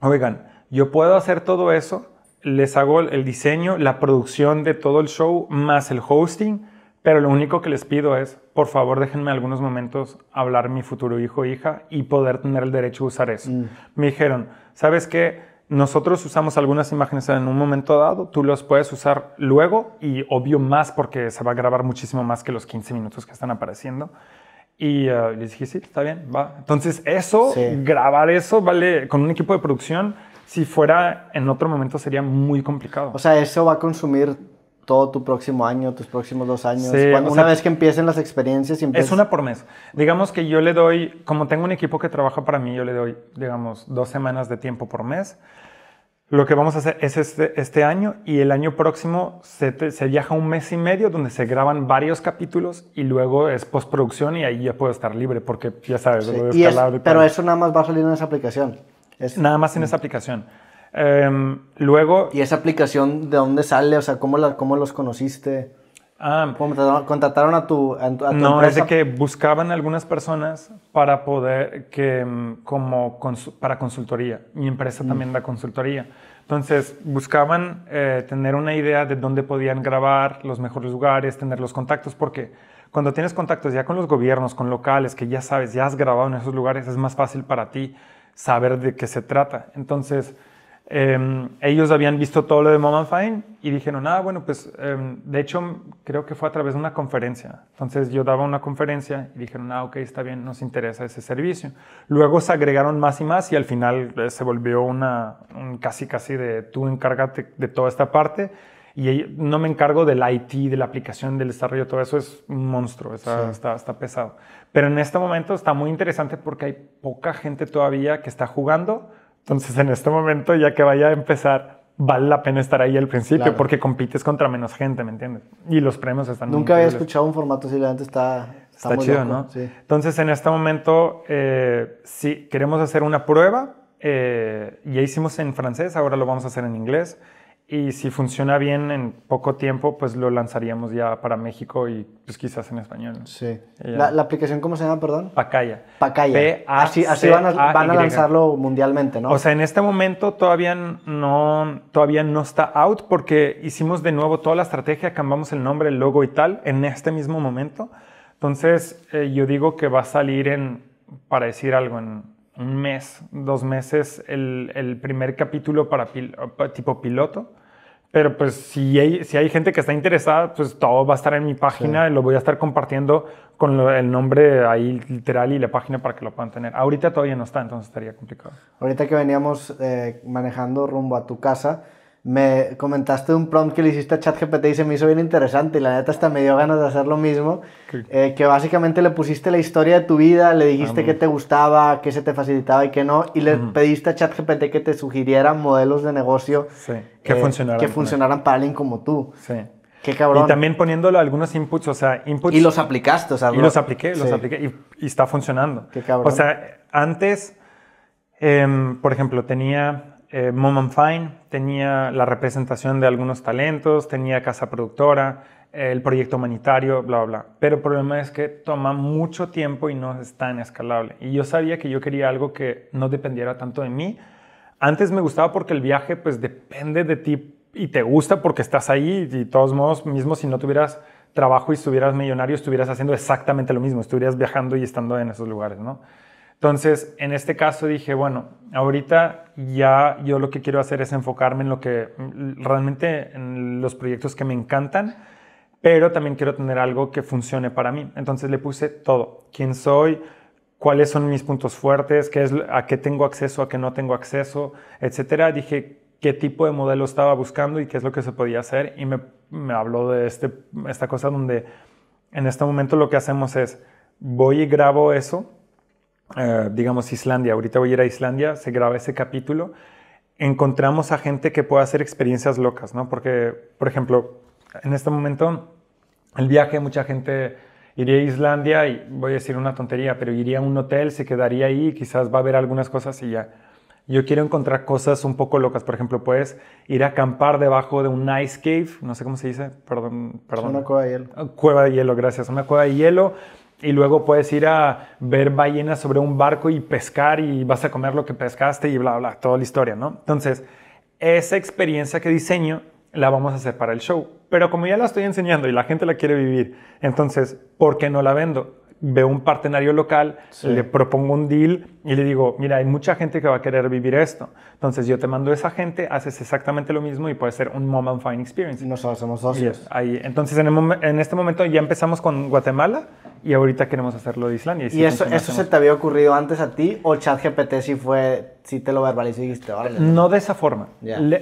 oigan, yo puedo hacer todo eso, les hago el diseño, la producción de todo el show, más el hosting, pero lo único que les pido es, por favor, déjenme algunos momentos hablar mi futuro hijo o hija y poder tener el derecho a usar eso. Mm. Me dijeron, ¿sabes qué? Nosotros usamos algunas imágenes en un momento dado, tú los puedes usar luego y obvio más porque se va a grabar muchísimo más que los 15 minutos que están apareciendo. Y eh, les dije, sí, está bien, va. Entonces eso, grabar eso, vale, con un equipo de producción, si fuera en otro momento sería muy complicado. O sea, eso va a consumir todo tu próximo año, tus próximos dos años? una vez que empiecen las experiencias... Es una por mes. Digamos que yo le doy, como tengo un equipo que trabaja para mí, yo le doy, digamos, dos semanas de tiempo por mes. Lo que vamos a hacer es este, este año y el año próximo se, viaja un mes y medio donde se graban varios capítulos y luego es postproducción y ahí ya puedo estar libre porque ya sabes, Pero eso nada más va a salir en esa aplicación. Nada más en esa aplicación. Em, luego... ¿Y esa aplicación de dónde sale? O sea, ¿cómo, la, los conociste? Ah, ¿Contrataron a tu, a no, es de que buscaban algunas personas para poder, que, em, como para consultoría. Mi empresa mm. también da consultoría. Entonces, buscaban eh, tener una idea de dónde podían grabar, los mejores lugares, tener los contactos, porque cuando tienes contactos ya con los gobiernos, con locales, que ya sabes, ya has grabado en esos lugares, es más fácil para ti saber de qué se trata. Entonces, Em, ellos habían visto todo lo de Mom Fine y dijeron, ah, bueno, pues em, de hecho creo que fue a través de una conferencia. Entonces yo daba una conferencia y dijeron, ah, ok, está bien, nos interesa ese servicio. Luego se agregaron más y más y al final eh, se volvió una, casi casi de tú encárgate de toda esta parte y no me encargo del IT, de la aplicación, del desarrollo, todo eso es un monstruo, está, pesado. Pero en este momento está muy interesante porque hay poca gente todavía que está jugando entonces, en este momento, ya que vaya a empezar, vale la pena estar ahí al principio porque compites contra menos gente, ¿me entiendes? Y los premios están... Nunca había escuchado un formato así, antes está... Está, chido, ¿no? Entonces, en este momento, eh, si queremos hacer una prueba. Eh, ya hicimos en francés, ahora lo vamos a hacer en inglés y si funciona bien en poco tiempo, pues lo lanzaríamos ya para México y pues quizás en español. Sí. La, aplicación cómo se llama, perdón? Pacaya. Pacaya. Así, así van, a, van a lanzarlo mundialmente, ¿no? O sea, en este momento todavía no, todavía no está out porque hicimos de nuevo toda la estrategia, cambiamos el nombre, el logo y tal en este mismo momento. Entonces, eh, yo digo que va a salir en, para decir algo, en un mes, dos meses el, el primer capítulo para tipo piloto. Pero pues si hay, si hay gente que está interesada, pues todo va a estar en mi página lo voy a estar compartiendo con el nombre ahí literal y la página para que lo puedan tener. Ahorita todavía no está, entonces estaría complicado. Ahorita que veníamos eh, manejando rumbo a tu casa, me comentaste un prompt que le hiciste a ChatGPT y se me hizo bien interesante y la neta hasta me dio ganas de hacer lo mismo, eh, que básicamente le pusiste la historia de tu vida, le dijiste qué te gustaba, qué se te facilitaba y qué no, y le pediste a ChatGPT que te sugiriera modelos de negocio que, eh, funcionaran, para alguien como tú. Sí. Qué cabrón. Y también poniéndolo algunos inputs, o sea, inputs. Y los aplicaste, o sea. Y los apliqué, los apliqué y, está funcionando. Qué cabrón. O sea, antes, em, por ejemplo, tenía eh, Moment and Fine, tenía la representación de algunos talentos, tenía casa productora, el proyecto humanitario, bla, bla. Pero el problema es que toma mucho tiempo y no es tan escalable. Y yo sabía que yo quería algo que no dependiera tanto de mí. Antes me gustaba porque el viaje pues depende de ti y te gusta porque estás ahí y de todos modos, mismo si no tuvieras trabajo y estuvieras millonario, estuvieras haciendo exactamente lo mismo, estuvieras viajando y estando en esos lugares, ¿no? Entonces, en este caso dije, bueno, ahorita ya yo lo que quiero hacer es enfocarme en lo que realmente en los proyectos que me encantan, pero también quiero tener algo que funcione para mí. Entonces le puse todo, quién soy, cuáles son mis puntos fuertes, qué es, a qué tengo acceso, a qué no tengo acceso, etcétera. Dije qué tipo de modelo estaba buscando y qué es lo que se podía hacer y me, me habló de este, esta cosa donde en este momento lo que hacemos es voy y grabo eso eh, digamos, Islandia, ahorita voy a ir a Islandia, se graba ese capítulo, encontramos a gente que puede hacer experiencias locas, ¿no? Porque, por ejemplo, en este momento, el viaje, mucha gente iría a Islandia y voy a decir una tontería, pero iría a un hotel, se quedaría ahí, quizás va a ver algunas cosas y ya. Yo quiero encontrar cosas un poco locas. Por ejemplo, puedes ir a acampar debajo de un ice cave, no sé cómo se dice, perdón, perdón. una cueva de hielo. Cueva de hielo, gracias. Una cueva de hielo y luego puedes ir a ver ballenas sobre un barco y pescar y vas a comer lo que pescaste y bla, bla, toda la historia, ¿no? Entonces, esa experiencia que diseño la vamos a hacer para el show. Pero como ya la estoy enseñando y la gente la quiere vivir, entonces, ¿por qué no la vendo? Veo un partenario local, le propongo un deal y le digo, mira, hay mucha gente que va a querer vivir esto. Entonces yo te mando a esa gente, haces exactamente lo mismo y puede ser un moment and fine experience. Nosotros somos socios. ahí. Entonces en, en este momento ya empezamos con Guatemala y ahorita queremos hacerlo de Islandia. ¿Y, eso, eso se te había ocurrido antes a ti o ChatGPT si fue, si te lo verbalizó y dijiste, vale? No de esa forma.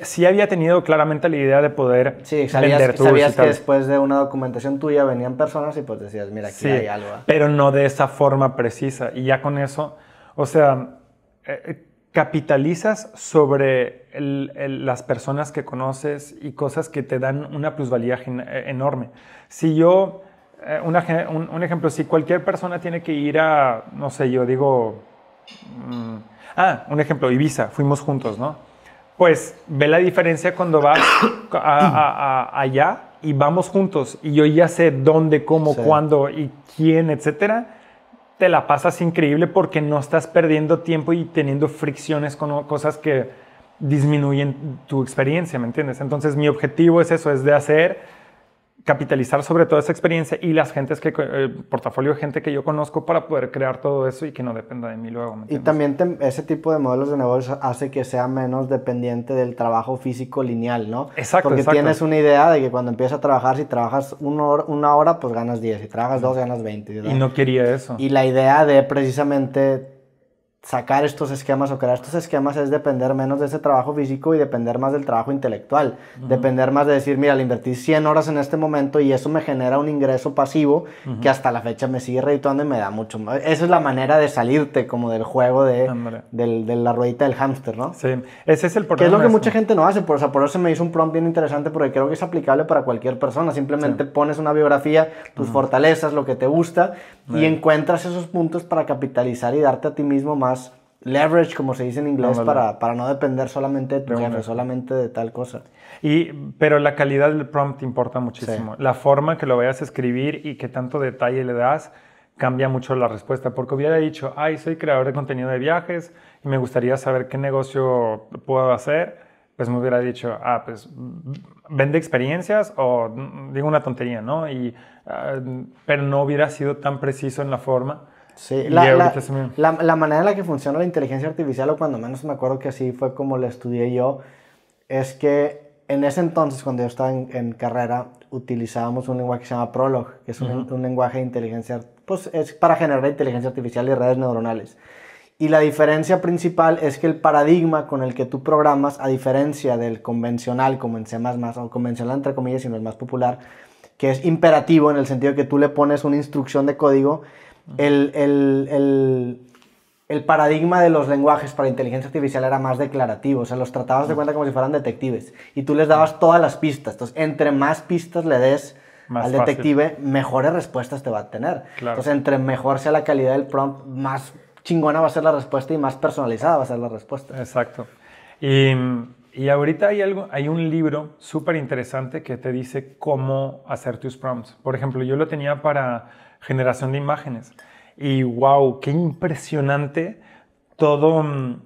sí había tenido claramente la idea de poder sí, sabías, vender sabías que después de una documentación tuya venían personas y pues decías, mira, aquí hay algo. Pero no de esa forma precisa. Y ya con eso, o sea, eh, eh, capitalizas sobre las personas que conoces y cosas que te dan una plusvalía eh, enorme. Si yo eh, un, ejemplo, si cualquier persona tiene que ir a, no sé, yo digo, mm, ah, un ejemplo, Ibiza, fuimos juntos, ¿no? Pues ve la diferencia cuando vas allá y vamos juntos y yo ya sé dónde, cómo, cuándo y quién, etcétera. Te la pasas increíble porque no estás perdiendo tiempo y teniendo fricciones con cosas que disminuyen tu experiencia, ¿me entiendes? Entonces mi objetivo es eso, es de hacer capitalizar sobre toda esa experiencia y las gentes que, el eh, portafolio de gente que yo conozco para poder crear todo eso y que no dependa de mí luego. y también ese tipo de modelos de negocios hace que sea menos dependiente del trabajo físico lineal, ¿no? Exacto. Porque tienes una idea de que cuando empiezas a trabajar, si trabajas una hora, una hora pues ganas 10, si trabajas dos, ganas 20. Y no quería eso. Y la idea de precisamente sacar estos esquemas o crear estos esquemas es depender menos de ese trabajo físico y depender más del trabajo intelectual. Depender más de decir, mira, le invertí 100 horas en este momento y eso me genera un ingreso pasivo que hasta la fecha me sigue redituando y me da mucho más. Esa es la manera de salirte como del juego de, la ruedita del hámster, ¿no? Sí, ese es el problema. Que es lo que mucha gente no hace, por, o por eso me hizo un prompt bien interesante porque creo que es aplicable para cualquier persona. Simplemente pones una biografía, tus fortalezas, lo que te gusta y encuentras esos puntos para capitalizar y darte a ti mismo más leverage, como se dice en inglés, para, para, no depender solamente de solamente de tal cosa. Y, pero la calidad del prompt importa muchísimo. La forma que lo vayas a escribir y qué tanto detalle le das cambia mucho la respuesta. Porque hubiera dicho, ay, soy creador de contenido de viajes y me gustaría saber qué negocio puedo hacer, pues me hubiera dicho, ah, pues vende experiencias o digo una tontería, ¿no? Y, ah, pero no hubiera sido tan preciso en la forma Sí, la, la, la, manera en la que funciona la inteligencia artificial, o cuando menos me acuerdo que así fue como la estudié yo, es que en ese entonces, cuando yo estaba en, carrera, utilizábamos un lenguaje que se llama Prolog, que es un, lenguaje de inteligencia, pues es para generar inteligencia artificial y redes neuronales. Y la diferencia principal es que el paradigma con el que tú programas, a diferencia del convencional, como en C++, o convencional entre comillas, sino el más popular, que es imperativo en el sentido que tú le pones una instrucción de código el, el, paradigma de los lenguajes para inteligencia artificial era más declarativo, o sea, los tratabas de mm. cuenta como si fueran detectives y tú les dabas todas las pistas, entonces entre más pistas le des al detective, mejores respuestas te va a tener. Entonces, entre mejor sea la calidad del prompt, más chingona va a ser la respuesta y más personalizada va a ser la respuesta. Exacto. Y, y ahorita hay, algo, hay un libro súper interesante que te dice cómo hacer tus prompts. Por ejemplo, yo lo tenía para generación de imágenes. Y wow, qué impresionante todo. Mm,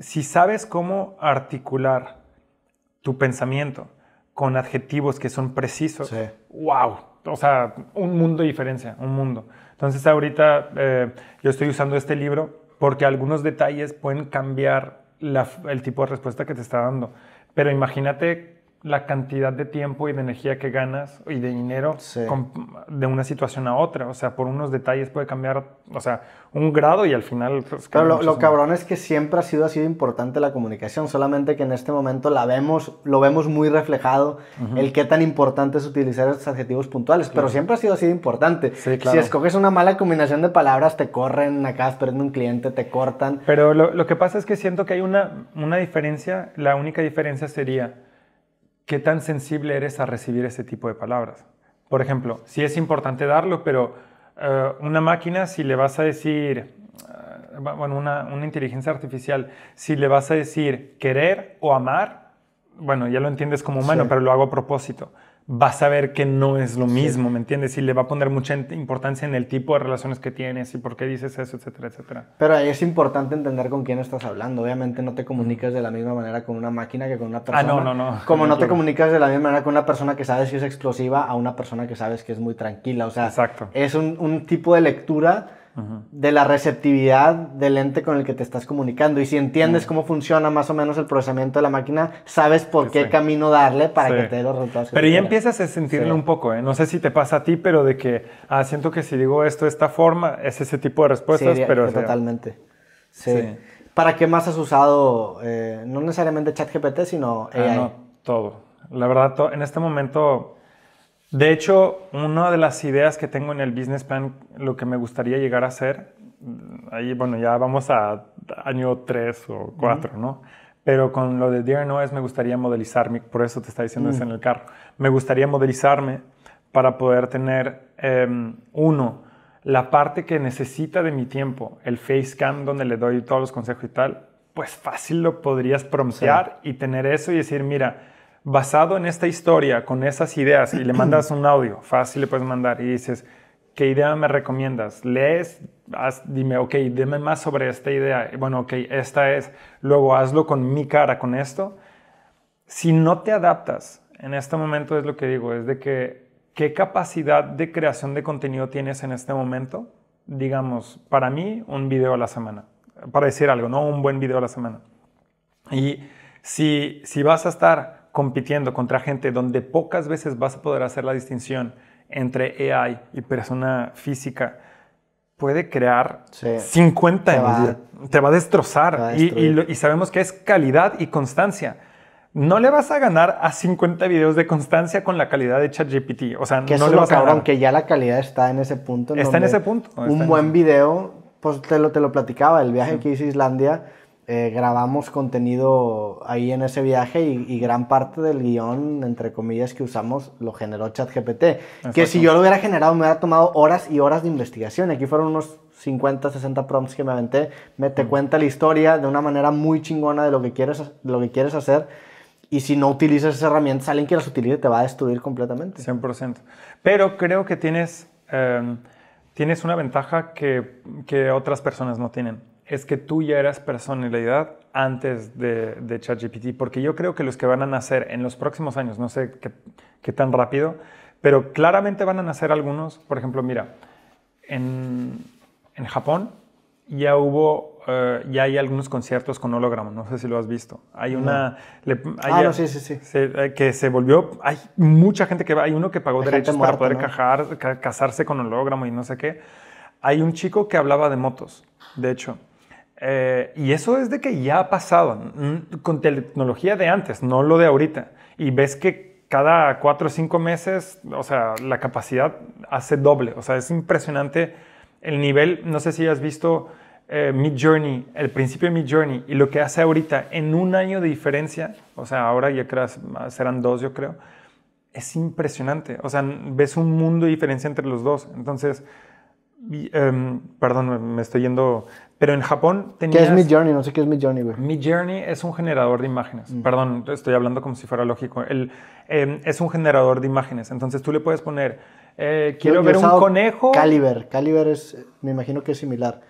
si sabes cómo articular tu pensamiento con adjetivos que son precisos, wow, o sea, un mundo de diferencia, un mundo. Entonces ahorita eh, yo estoy usando este libro porque algunos detalles pueden cambiar el tipo de respuesta que te está dando. Pero imagínate la cantidad de tiempo y de energía que ganas y de dinero de una situación a otra. O sea, por unos detalles puede cambiar, o sea, un grado y al final... Pues, pero lo, cabrón es que siempre ha sido así de importante la comunicación, solamente que en este momento la vemos, lo vemos muy reflejado, el qué tan importante es utilizar estos adjetivos puntuales. Pero siempre ha sido así importante. Si escoges una mala combinación de palabras, te corren, acá, perdiendo un cliente, te cortan. Pero lo, que pasa es que siento que hay una, una diferencia, la única diferencia sería qué tan sensible eres a recibir ese tipo de palabras. Por ejemplo, sí es importante darlo, pero eh, una máquina, si le vas a decir, eh, bueno, una, inteligencia artificial, si le vas a decir querer o amar, bueno, ya lo entiendes como humano, pero lo hago a propósito vas a ver que no es lo mismo, ¿me entiendes? Y le va a poner mucha importancia en el tipo de relaciones que tienes y por qué dices eso, etcétera, etcétera. Pero ahí es importante entender con quién estás hablando. Obviamente no te comunicas mm. de la misma manera con una máquina que con una ah, persona. Ah, no, no, no. Como no te comunicas de la misma manera con una persona que sabes que es explosiva a una persona que sabes que es muy tranquila. O sea, Exacto. es un tipo de lectura de la receptividad del ente con el que te estás comunicando. Y si entiendes mm. cómo funciona más o menos el procesamiento de la máquina, sabes por qué camino darle para que te dé los resultados. Pero ya empiezas a sentirlo un poco, ¿eh? No sé si te pasa a ti, pero de que, ah, siento que si digo esto de esta forma, es ese tipo de respuestas, pero... totalmente. Sí. ¿Para qué más has usado, eh, no necesariamente ChatGPT, sino AI? Ah, no, todo. La verdad, en este momento de hecho, una de las ideas que tengo en el business plan, lo que me gustaría llegar a hacer, mm, ahí, bueno, ya vamos a año 3 o 4, ¿no? Pero con lo de Dear No es, me gustaría modelizarme, por eso te está diciendo eso mm. en el carro. Me gustaría modelizarme para poder tener, em, uno, la parte que necesita de mi tiempo, el face facecam donde le doy todos los consejos y tal, pues fácil lo podrías promocionar y tener eso y decir, mira, basado en esta historia, con esas ideas, y le mandas un audio, fácil le puedes mandar, y dices, ¿qué idea me recomiendas? Lees, dime, ok, dime más sobre esta idea. Bueno, ok, esta es. Luego hazlo con mi cara, con esto. Si no te adaptas, en este momento es lo que digo, es de que qué capacidad de creación de contenido tienes en este momento. Digamos, para mí, un video a la semana. Para decir algo, ¿no? Un buen video a la semana. Y si, si vas a estar compitiendo contra gente donde pocas veces vas a poder hacer la distinción entre AI y persona física, puede crear 50 te va, te va a destrozar. y, sabemos que es calidad y constancia. No le vas a ganar a 50 videos de constancia con la calidad de ChatGPT. O sea, que no le vas a ganar. Aunque ya la calidad está en ese punto. está en ese punto. un buen video, pues te lo, te lo platicaba, el viaje que hice a Islandia eh, grabamos contenido ahí en ese viaje y, gran parte del guión, entre comillas, que usamos lo generó ChatGPT. Que si yo lo hubiera generado me hubiera tomado horas y horas de investigación. Aquí fueron unos 50, 60 prompts que me aventé. te mm. cuenta la historia de una manera muy chingona de lo que quieres, lo que quieres hacer. Y si no utilizas esas herramientas, alguien que las utilice te va a destruir completamente. 100%. Pero creo que tienes, em, tienes una ventaja que otras personas no tienen es que tú ya eras personalidad antes de, de ChatGPT, porque yo creo que los que van a nacer en los próximos años, no sé qué, tan rápido, pero claramente van a nacer algunos, por ejemplo, mira, en, Japón ya hubo, eh, ya hay algunos conciertos con hologramos. no sé si lo has visto. Hay una... ah, sí, sí, sí. Eh, que se volvió, hay mucha gente que va, hay uno que pagó derechos para poder casarse con holograma y no sé qué. Hay un chico que hablaba de motos, de hecho. Eh, y eso es de que ya ha pasado, mm, con tecnología de antes, no lo de ahorita. Y ves que cada cuatro o cinco meses, o sea, la capacidad hace doble. O sea, es impresionante el nivel. No sé si has visto mi eh, Mid Journey, el principio de Mid Journey, y lo que hace ahorita en un año de diferencia. O sea, ahora ya serán dos, yo creo. Es impresionante. O sea, ves un mundo de diferencia entre los dos. Entonces, Em, perdón, me estoy yendo. Pero en Japón ¿Qué es Mid Journey? No sé qué es Mid Journey, güey. Mid Journey es un generador de imágenes. Mm. Perdón, estoy hablando como si fuera lógico. Em, es un generador de imágenes. Entonces tú le puedes poner, eh, quiero ver un conejo. Caliber. Caliber es, me imagino que es similar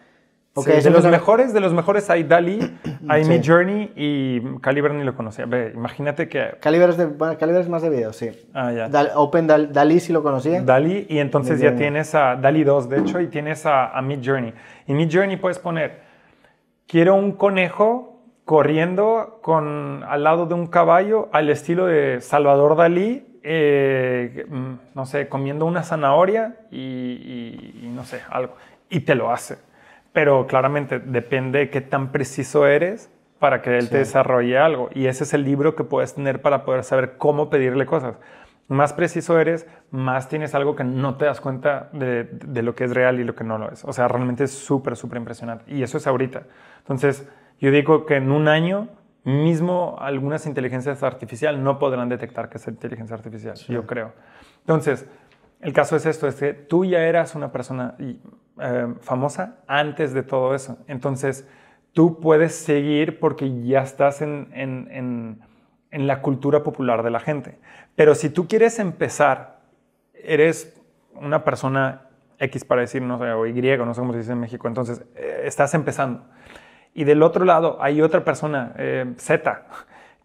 de los mejores, de los mejores hay Dali, hay Mid Journey y Caliber ni lo conocía. imagínate que... Caliber es, más de video, sí. Ah, Open Dali sí lo conocía. Dali y entonces ya tienes a Dali 2, de hecho, y tienes a, Mid Journey. Y Mid Journey puedes poner, quiero un conejo corriendo con, al lado de un caballo al estilo de Salvador Dali eh, mm, no sé, comiendo una zanahoria y, no sé, algo. Y te lo hace pero claramente depende de qué tan preciso eres para que él te desarrolle algo. Y ese es el libro que puedes tener para poder saber cómo pedirle cosas. Más preciso eres, más tienes algo que no te das cuenta de, de lo que es real y lo que no lo es. O sea, realmente es súper, súper impresionante. Y eso es ahorita. Entonces, yo digo que en un año mismo algunas inteligencias artificiales no podrán detectar que es inteligencia artificial, yo creo. Entonces, el caso es esto, es que tú ya eras una persona Em, famosa antes de todo eso. Entonces, tú puedes seguir porque ya estás en, en, la cultura popular de la gente. Pero si tú quieres empezar, eres una persona X para decir, no sé, o Y, no sé cómo se dice en México, entonces eh, estás empezando. Y del otro lado hay otra persona, em, Z,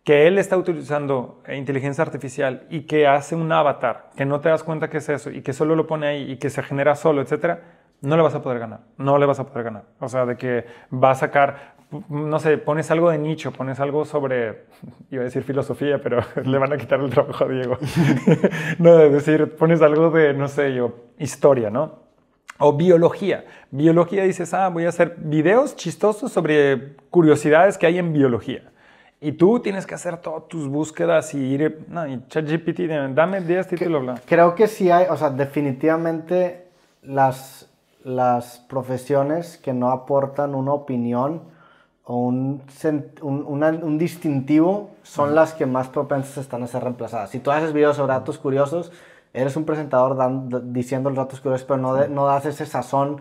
que él está utilizando eh, inteligencia artificial y que hace un avatar, que no te das cuenta que es eso y que solo lo pone ahí y que se genera solo, etcétera no le vas a poder ganar, no le vas a poder ganar. O sea, de que va a sacar, no sé, pones algo de nicho, pones algo sobre, iba a decir filosofía, pero le van a quitar el trabajo a Diego. no, es decir, pones algo de, no sé, yo, historia, ¿no? O biología. Biología dices, ah, voy a hacer videos chistosos sobre curiosidades que hay en biología. Y tú tienes que hacer todas tus búsquedas y ir, no, y ChatGPT, dame 10 títulos. Creo que sí hay, o sea, definitivamente las las profesiones que no aportan una opinión o un, un, distintivo son las que más propensas están a ser reemplazadas. Si tú haces videos sobre datos curiosos, eres un presentador diciendo los datos curiosos, pero no, no das ese sazón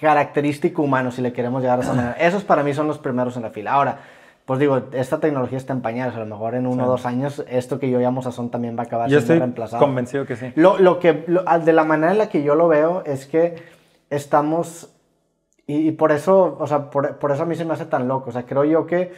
característico humano, si le queremos llegar a esa manera. Esos para mí son los primeros en la fila. Ahora, pues digo, esta tecnología está en pañales, a lo mejor en uno o dos años esto que yo llamo sazón también va a acabar siendo reemplazado. yo estoy convencido que sí. Lo, lo que, de la manera en la que yo lo veo es que estamos, y, por eso, o sea, por, eso a mí se me hace tan loco, o sea, creo yo que,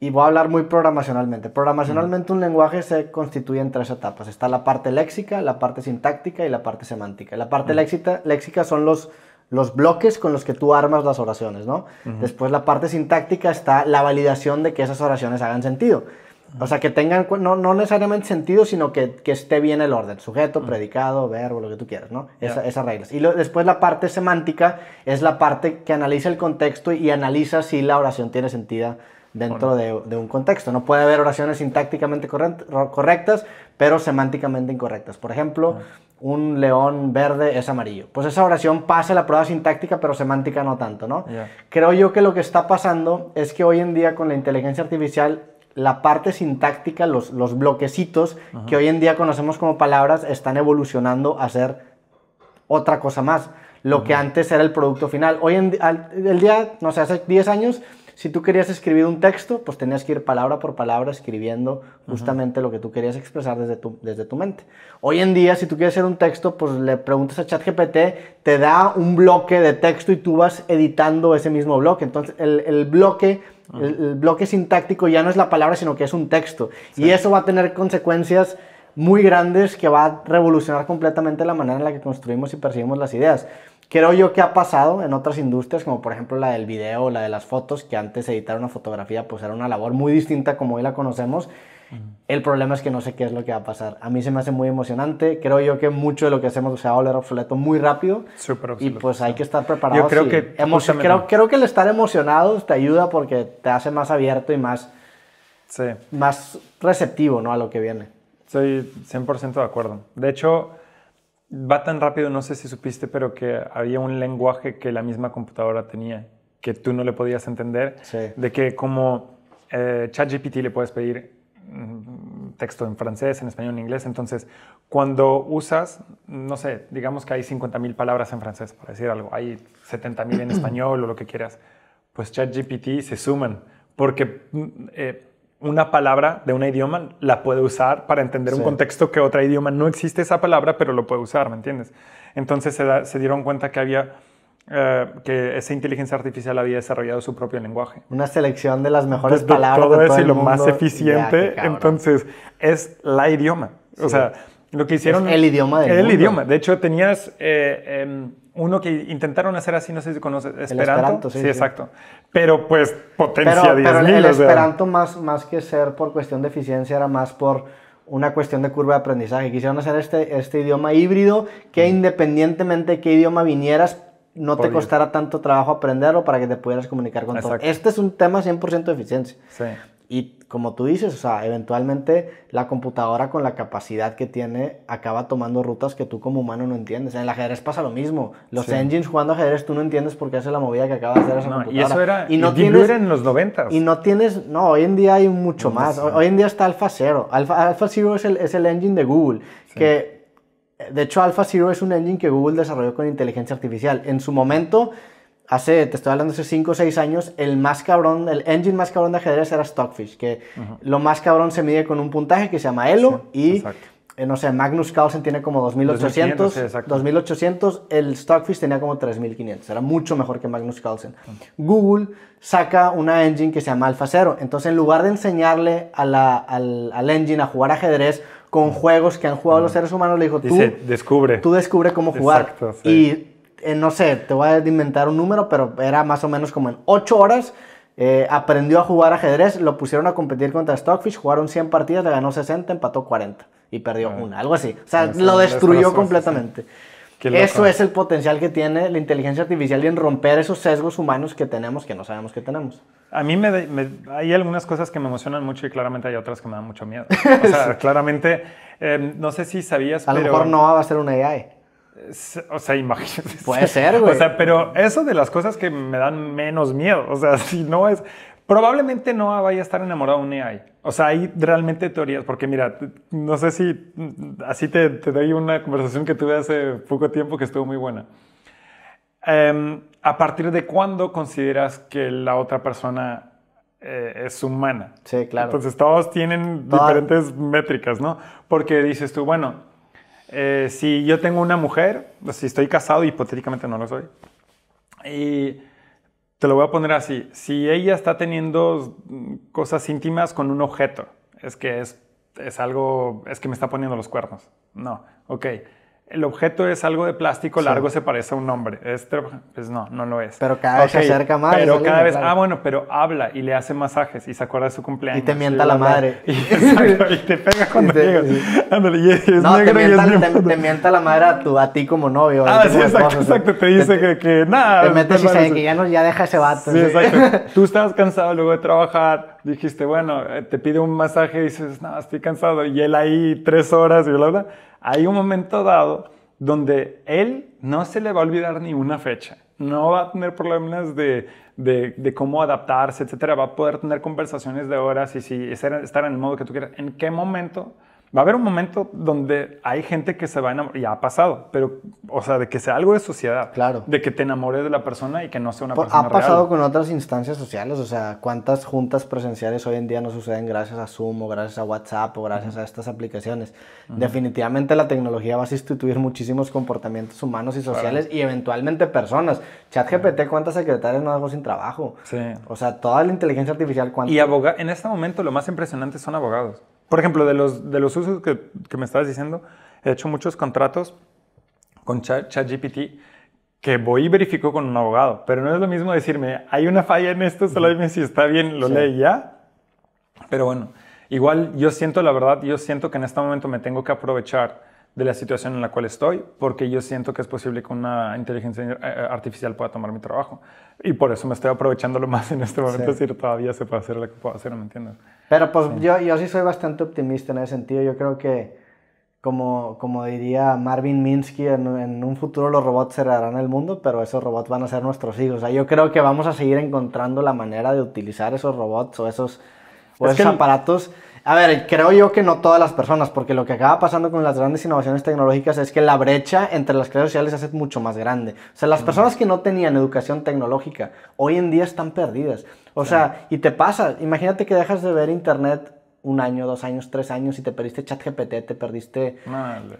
y voy a hablar muy programacionalmente, programacionalmente un lenguaje se constituye en tres etapas, está la parte léxica, la parte sintáctica y la parte semántica. La parte léxica, léxica son los los bloques con los que tú armas las oraciones, ¿no? Después la parte sintáctica está la validación de que esas oraciones hagan sentido. O sea, que tengan, no, necesariamente sentido, sino que, esté bien el orden, sujeto, predicado, verbo, lo que tú quieras, ¿no? esas reglas. Y después la parte semántica es la parte que analiza el contexto y, analiza si la oración tiene sentido dentro de, un contexto. No puede haber oraciones sintácticamente correctas, pero semánticamente incorrectas. Por ejemplo, ah. un león verde es amarillo. Pues esa oración pasa la prueba sintáctica, pero semántica no tanto, ¿no? Creo yo que lo que está pasando es que hoy en día con la inteligencia artificial la parte sintáctica, los, los bloquecitos que hoy en día conocemos como palabras, están evolucionando a ser otra cosa más. Lo que antes era el producto final. Hoy en día, no sé, hace 10 años, si tú querías escribir un texto, pues tenías que ir palabra por palabra escribiendo justamente lo que tú querías expresar desde tu, desde tu mente. Hoy en día, si tú quieres hacer un texto, pues le preguntas a ChatGPT, te da un bloque de texto y tú vas editando ese mismo bloque. Entonces, el, bloque el, bloque sintáctico ya no es la palabra, sino que es un texto. Y eso va a tener consecuencias muy grandes que va a revolucionar completamente la manera en la que construimos y percibimos las ideas. Creo yo que ha pasado en otras industrias, como por ejemplo la del video la de las fotos, que antes editar una fotografía pues era una labor muy distinta como hoy la conocemos. El problema es que no sé qué es lo que va a pasar. A mí se me hace muy emocionante. Creo yo que mucho de lo que hacemos se va a volver obsoleto muy rápido. Súper obsoleto. Y pues hay que estar preparados. Yo creo, que, creo, que el estar emocionado te ayuda porque te hace más abierto y más, sí. más receptivo ¿no? a lo que viene. Estoy 100% de acuerdo. De hecho, va tan rápido, no sé si supiste, pero que había un lenguaje que la misma computadora tenía, que tú no le podías entender, de que como eh, ChatGPT le puedes pedir mm, texto en francés, en español, en inglés, entonces cuando usas, no sé, digamos que hay 50.000 palabras en francés, por decir algo, hay 70.000 en español o lo que quieras, pues ChatGPT se suman, porque... Mm, eh, una palabra de un idioma la puede usar para entender un contexto que otro idioma no existe esa palabra, pero lo puede usar, ¿me entiendes? Entonces se, dieron cuenta que había... Eh, que esa inteligencia artificial había desarrollado su propio lenguaje. Una selección de las mejores pues, palabras. Todo, todo y lo más eficiente. entonces, es la idioma. O sea, lo que hicieron... el idioma del El idioma. De hecho, tenías... Eh, em, uno que intentaron hacer así, no sé si conoces, Esperanto. sí, exacto. Pero pues potencia 10.000 pero el, Esperanto más, más que ser por cuestión de eficiencia era más por una cuestión de curva de aprendizaje. Quisieron hacer este, este idioma híbrido que independientemente de qué idioma vinieras, no te costara tanto trabajo aprenderlo para que te pudieras comunicar con todos Este es un tema 100% de eficiencia. Sí. Y como tú dices, o sea, eventualmente la computadora con la capacidad que tiene acaba tomando rutas que tú como humano no entiendes. En el ajedrez pasa lo mismo. Los engines jugando ajedrez tú no entiendes por qué hace la movida que acaba de hacer esa computadora. Y eso era no en los 90. Y no tienes, no, hoy en día hay mucho más. Hoy en día está Alpha Zero. Alpha, Zero es el, es el engine de Google, que de hecho, AlphaZero es un engine que Google desarrolló con inteligencia artificial. En su momento, hace, te estoy hablando hace 5 o 6 años, el más cabrón, el engine más cabrón de ajedrez era Stockfish, que lo más cabrón se mide con un puntaje que se llama Elo y... Eh, no sé, Magnus Carlsen tiene como 2800, 2800, el Stockfish tenía como 3500, era mucho mejor que Magnus Carlsen. Google saca una engine que se llama Alpha entonces en lugar de enseñarle al, engine a jugar ajedrez, con juegos que han jugado los seres humanos, le dijo, tú, Dice, descubre. tú descubre cómo jugar. Y eh, no sé, te voy a inventar un número, pero era más o menos como en 8 horas. Eh, aprendió a jugar ajedrez, lo pusieron a competir contra Stockfish, jugaron 100 partidas, le ganó 60, empató 40 y perdió ah. una, algo así. O sea, ah, lo destruyó completamente. Eso es el potencial que tiene la inteligencia artificial y en romper esos sesgos humanos que tenemos que no sabemos que tenemos. A mí me, hay algunas cosas que me emocionan mucho y claramente hay otras que me dan mucho miedo. claramente, eh, no sé si sabías, a pero... A lo mejor no va a ser una AI. O sea, imagínate. Puede ser, güey. O sea, pero eso de las cosas que me dan menos miedo. O sea, si no es. Probablemente no vaya a estar enamorado de un AI. O sea, hay realmente teorías, porque mira, no sé si así te, doy una conversación que tuve hace poco tiempo que estuvo muy buena. Em, ¿A partir de cuándo consideras que la otra persona eh, es humana? Sí, claro. Entonces todos tienen diferentes métricas, ¿no? Porque dices tú, bueno, eh, si yo tengo una mujer, si estoy casado, hipotéticamente no lo soy, y te lo voy a poner así, si ella está teniendo cosas íntimas con un objeto, es que es, es algo, es que me está poniendo los cuernos. No, ok el objeto es algo de plástico largo, se parece a un hombre. Este, pues no, no lo es. Pero cada vez se acerca más. Pero cada vez, ah, bueno, pero habla y le hace masajes y se acuerda de su cumpleaños. Y te mienta la madre. Y, te pega cuando llegas. y, es no, te mienta, te, la madre a, tu, a ti como novio. Ah, sí, exacto, exacto. Te dice que, que, nada. Te metes y dice que ya, ya deja ese vato. Sí, exacto. Tú estabas cansado luego de trabajar, dijiste, bueno, eh, te pide un masaje y dices, no, estoy cansado. Y él ahí tres horas y bla, bla. bla hay un momento dado donde él no se le va a olvidar ni una fecha, no va a tener problemas de, de cómo adaptarse, etcétera, va a poder tener conversaciones de horas y si estar en el modo que tú quieras. ¿En qué momento? va a haber un momento donde hay gente que se va a enamorar, ya ha pasado, pero, o sea, de que sea algo de sociedad. Claro. De que te enamores de la persona y que no sea una persona persona. Ha pasado con otras instancias sociales, o sea, ¿cuántas juntas presenciales hoy en día no suceden gracias a Zoom o gracias a WhatsApp o gracias a estas aplicaciones? Definitivamente la tecnología va a sustituir muchísimos comportamientos humanos y sociales y eventualmente personas. ChatGPT, ¿cuántas secretarias no hago sin trabajo? Sí. O sea, toda la inteligencia artificial, ¿cuántas? Y aboga en este momento lo más impresionante son abogados. Por ejemplo, de los, de los usos que, que me estabas diciendo, he hecho muchos contratos con ChatGPT que voy y verifico con un abogado, pero no es lo mismo decirme, hay una falla en esto, solo dime si está bien, lo leí ya. Pero bueno, igual yo siento, la verdad, yo siento que en este momento me tengo que aprovechar de la situación en la cual estoy, porque yo siento que es posible que una inteligencia eh, eh, artificial pueda tomar mi trabajo. Y por eso me estoy aprovechando lo más en este momento, es decir, todavía se puede hacer lo que pueda hacer, ¿me entiendes? Pero pues Yo, yo sí soy bastante optimista en ese sentido, yo creo que, como, como diría Marvin Minsky, en, un futuro los robots cerrarán el mundo, pero esos robots van a ser nuestros hijos. O sea, yo creo que vamos a seguir encontrando la manera de utilizar esos robots o esos, esos aparatos a ver, creo yo que no todas las personas, porque lo que acaba pasando con las grandes innovaciones tecnológicas es que la brecha entre las clases sociales se hace mucho más grande. O sea, las personas que no tenían educación tecnológica hoy en día están perdidas. O sea, y te pasa, imagínate que dejas de ver internet un año, dos años, tres años y te perdiste ChatGPT, te perdiste...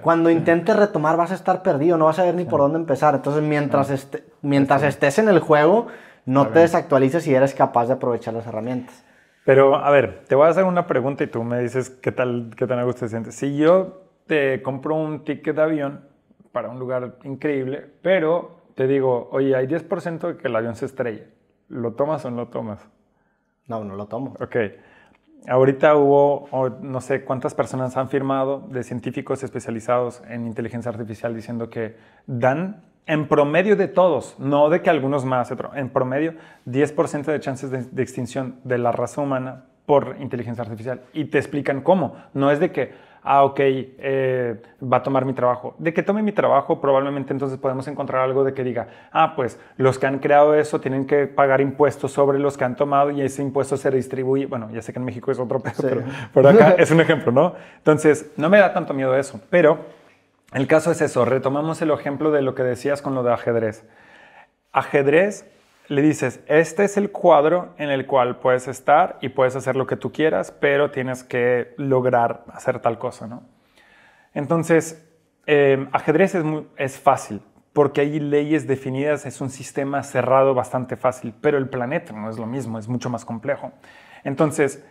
Cuando intentes retomar vas a estar perdido, no vas a ver ni por dónde empezar. Entonces, mientras, este, mientras estés en el juego, no te desactualices y eres capaz de aprovechar las herramientas. Pero, a ver, te voy a hacer una pregunta y tú me dices qué tal, qué tan a gusto te sientes. Si yo te compro un ticket de avión para un lugar increíble, pero te digo, oye, hay 10% de que el avión se estrella. ¿Lo tomas o no lo tomas? No, no lo tomo. Ok. Ahorita hubo, no sé cuántas personas han firmado de científicos especializados en inteligencia artificial diciendo que dan en promedio de todos, no de que algunos más, en promedio 10% de chances de, extinción de la raza humana por inteligencia artificial. Y te explican cómo. No es de que, ah, ok, eh, va a tomar mi trabajo. De que tome mi trabajo, probablemente entonces podemos encontrar algo de que diga, ah, pues los que han creado eso tienen que pagar impuestos sobre los que han tomado y ese impuesto se distribuye. Bueno, ya sé que en México es otro peso, pero por acá es un ejemplo, ¿no? Entonces, no me da tanto miedo eso, pero el caso es eso, retomamos el ejemplo de lo que decías con lo de ajedrez. Ajedrez, le dices, este es el cuadro en el cual puedes estar y puedes hacer lo que tú quieras, pero tienes que lograr hacer tal cosa, ¿no? Entonces, eh, ajedrez es, es fácil, porque hay leyes definidas, es un sistema cerrado bastante fácil, pero el planeta no es lo mismo, es mucho más complejo. Entonces,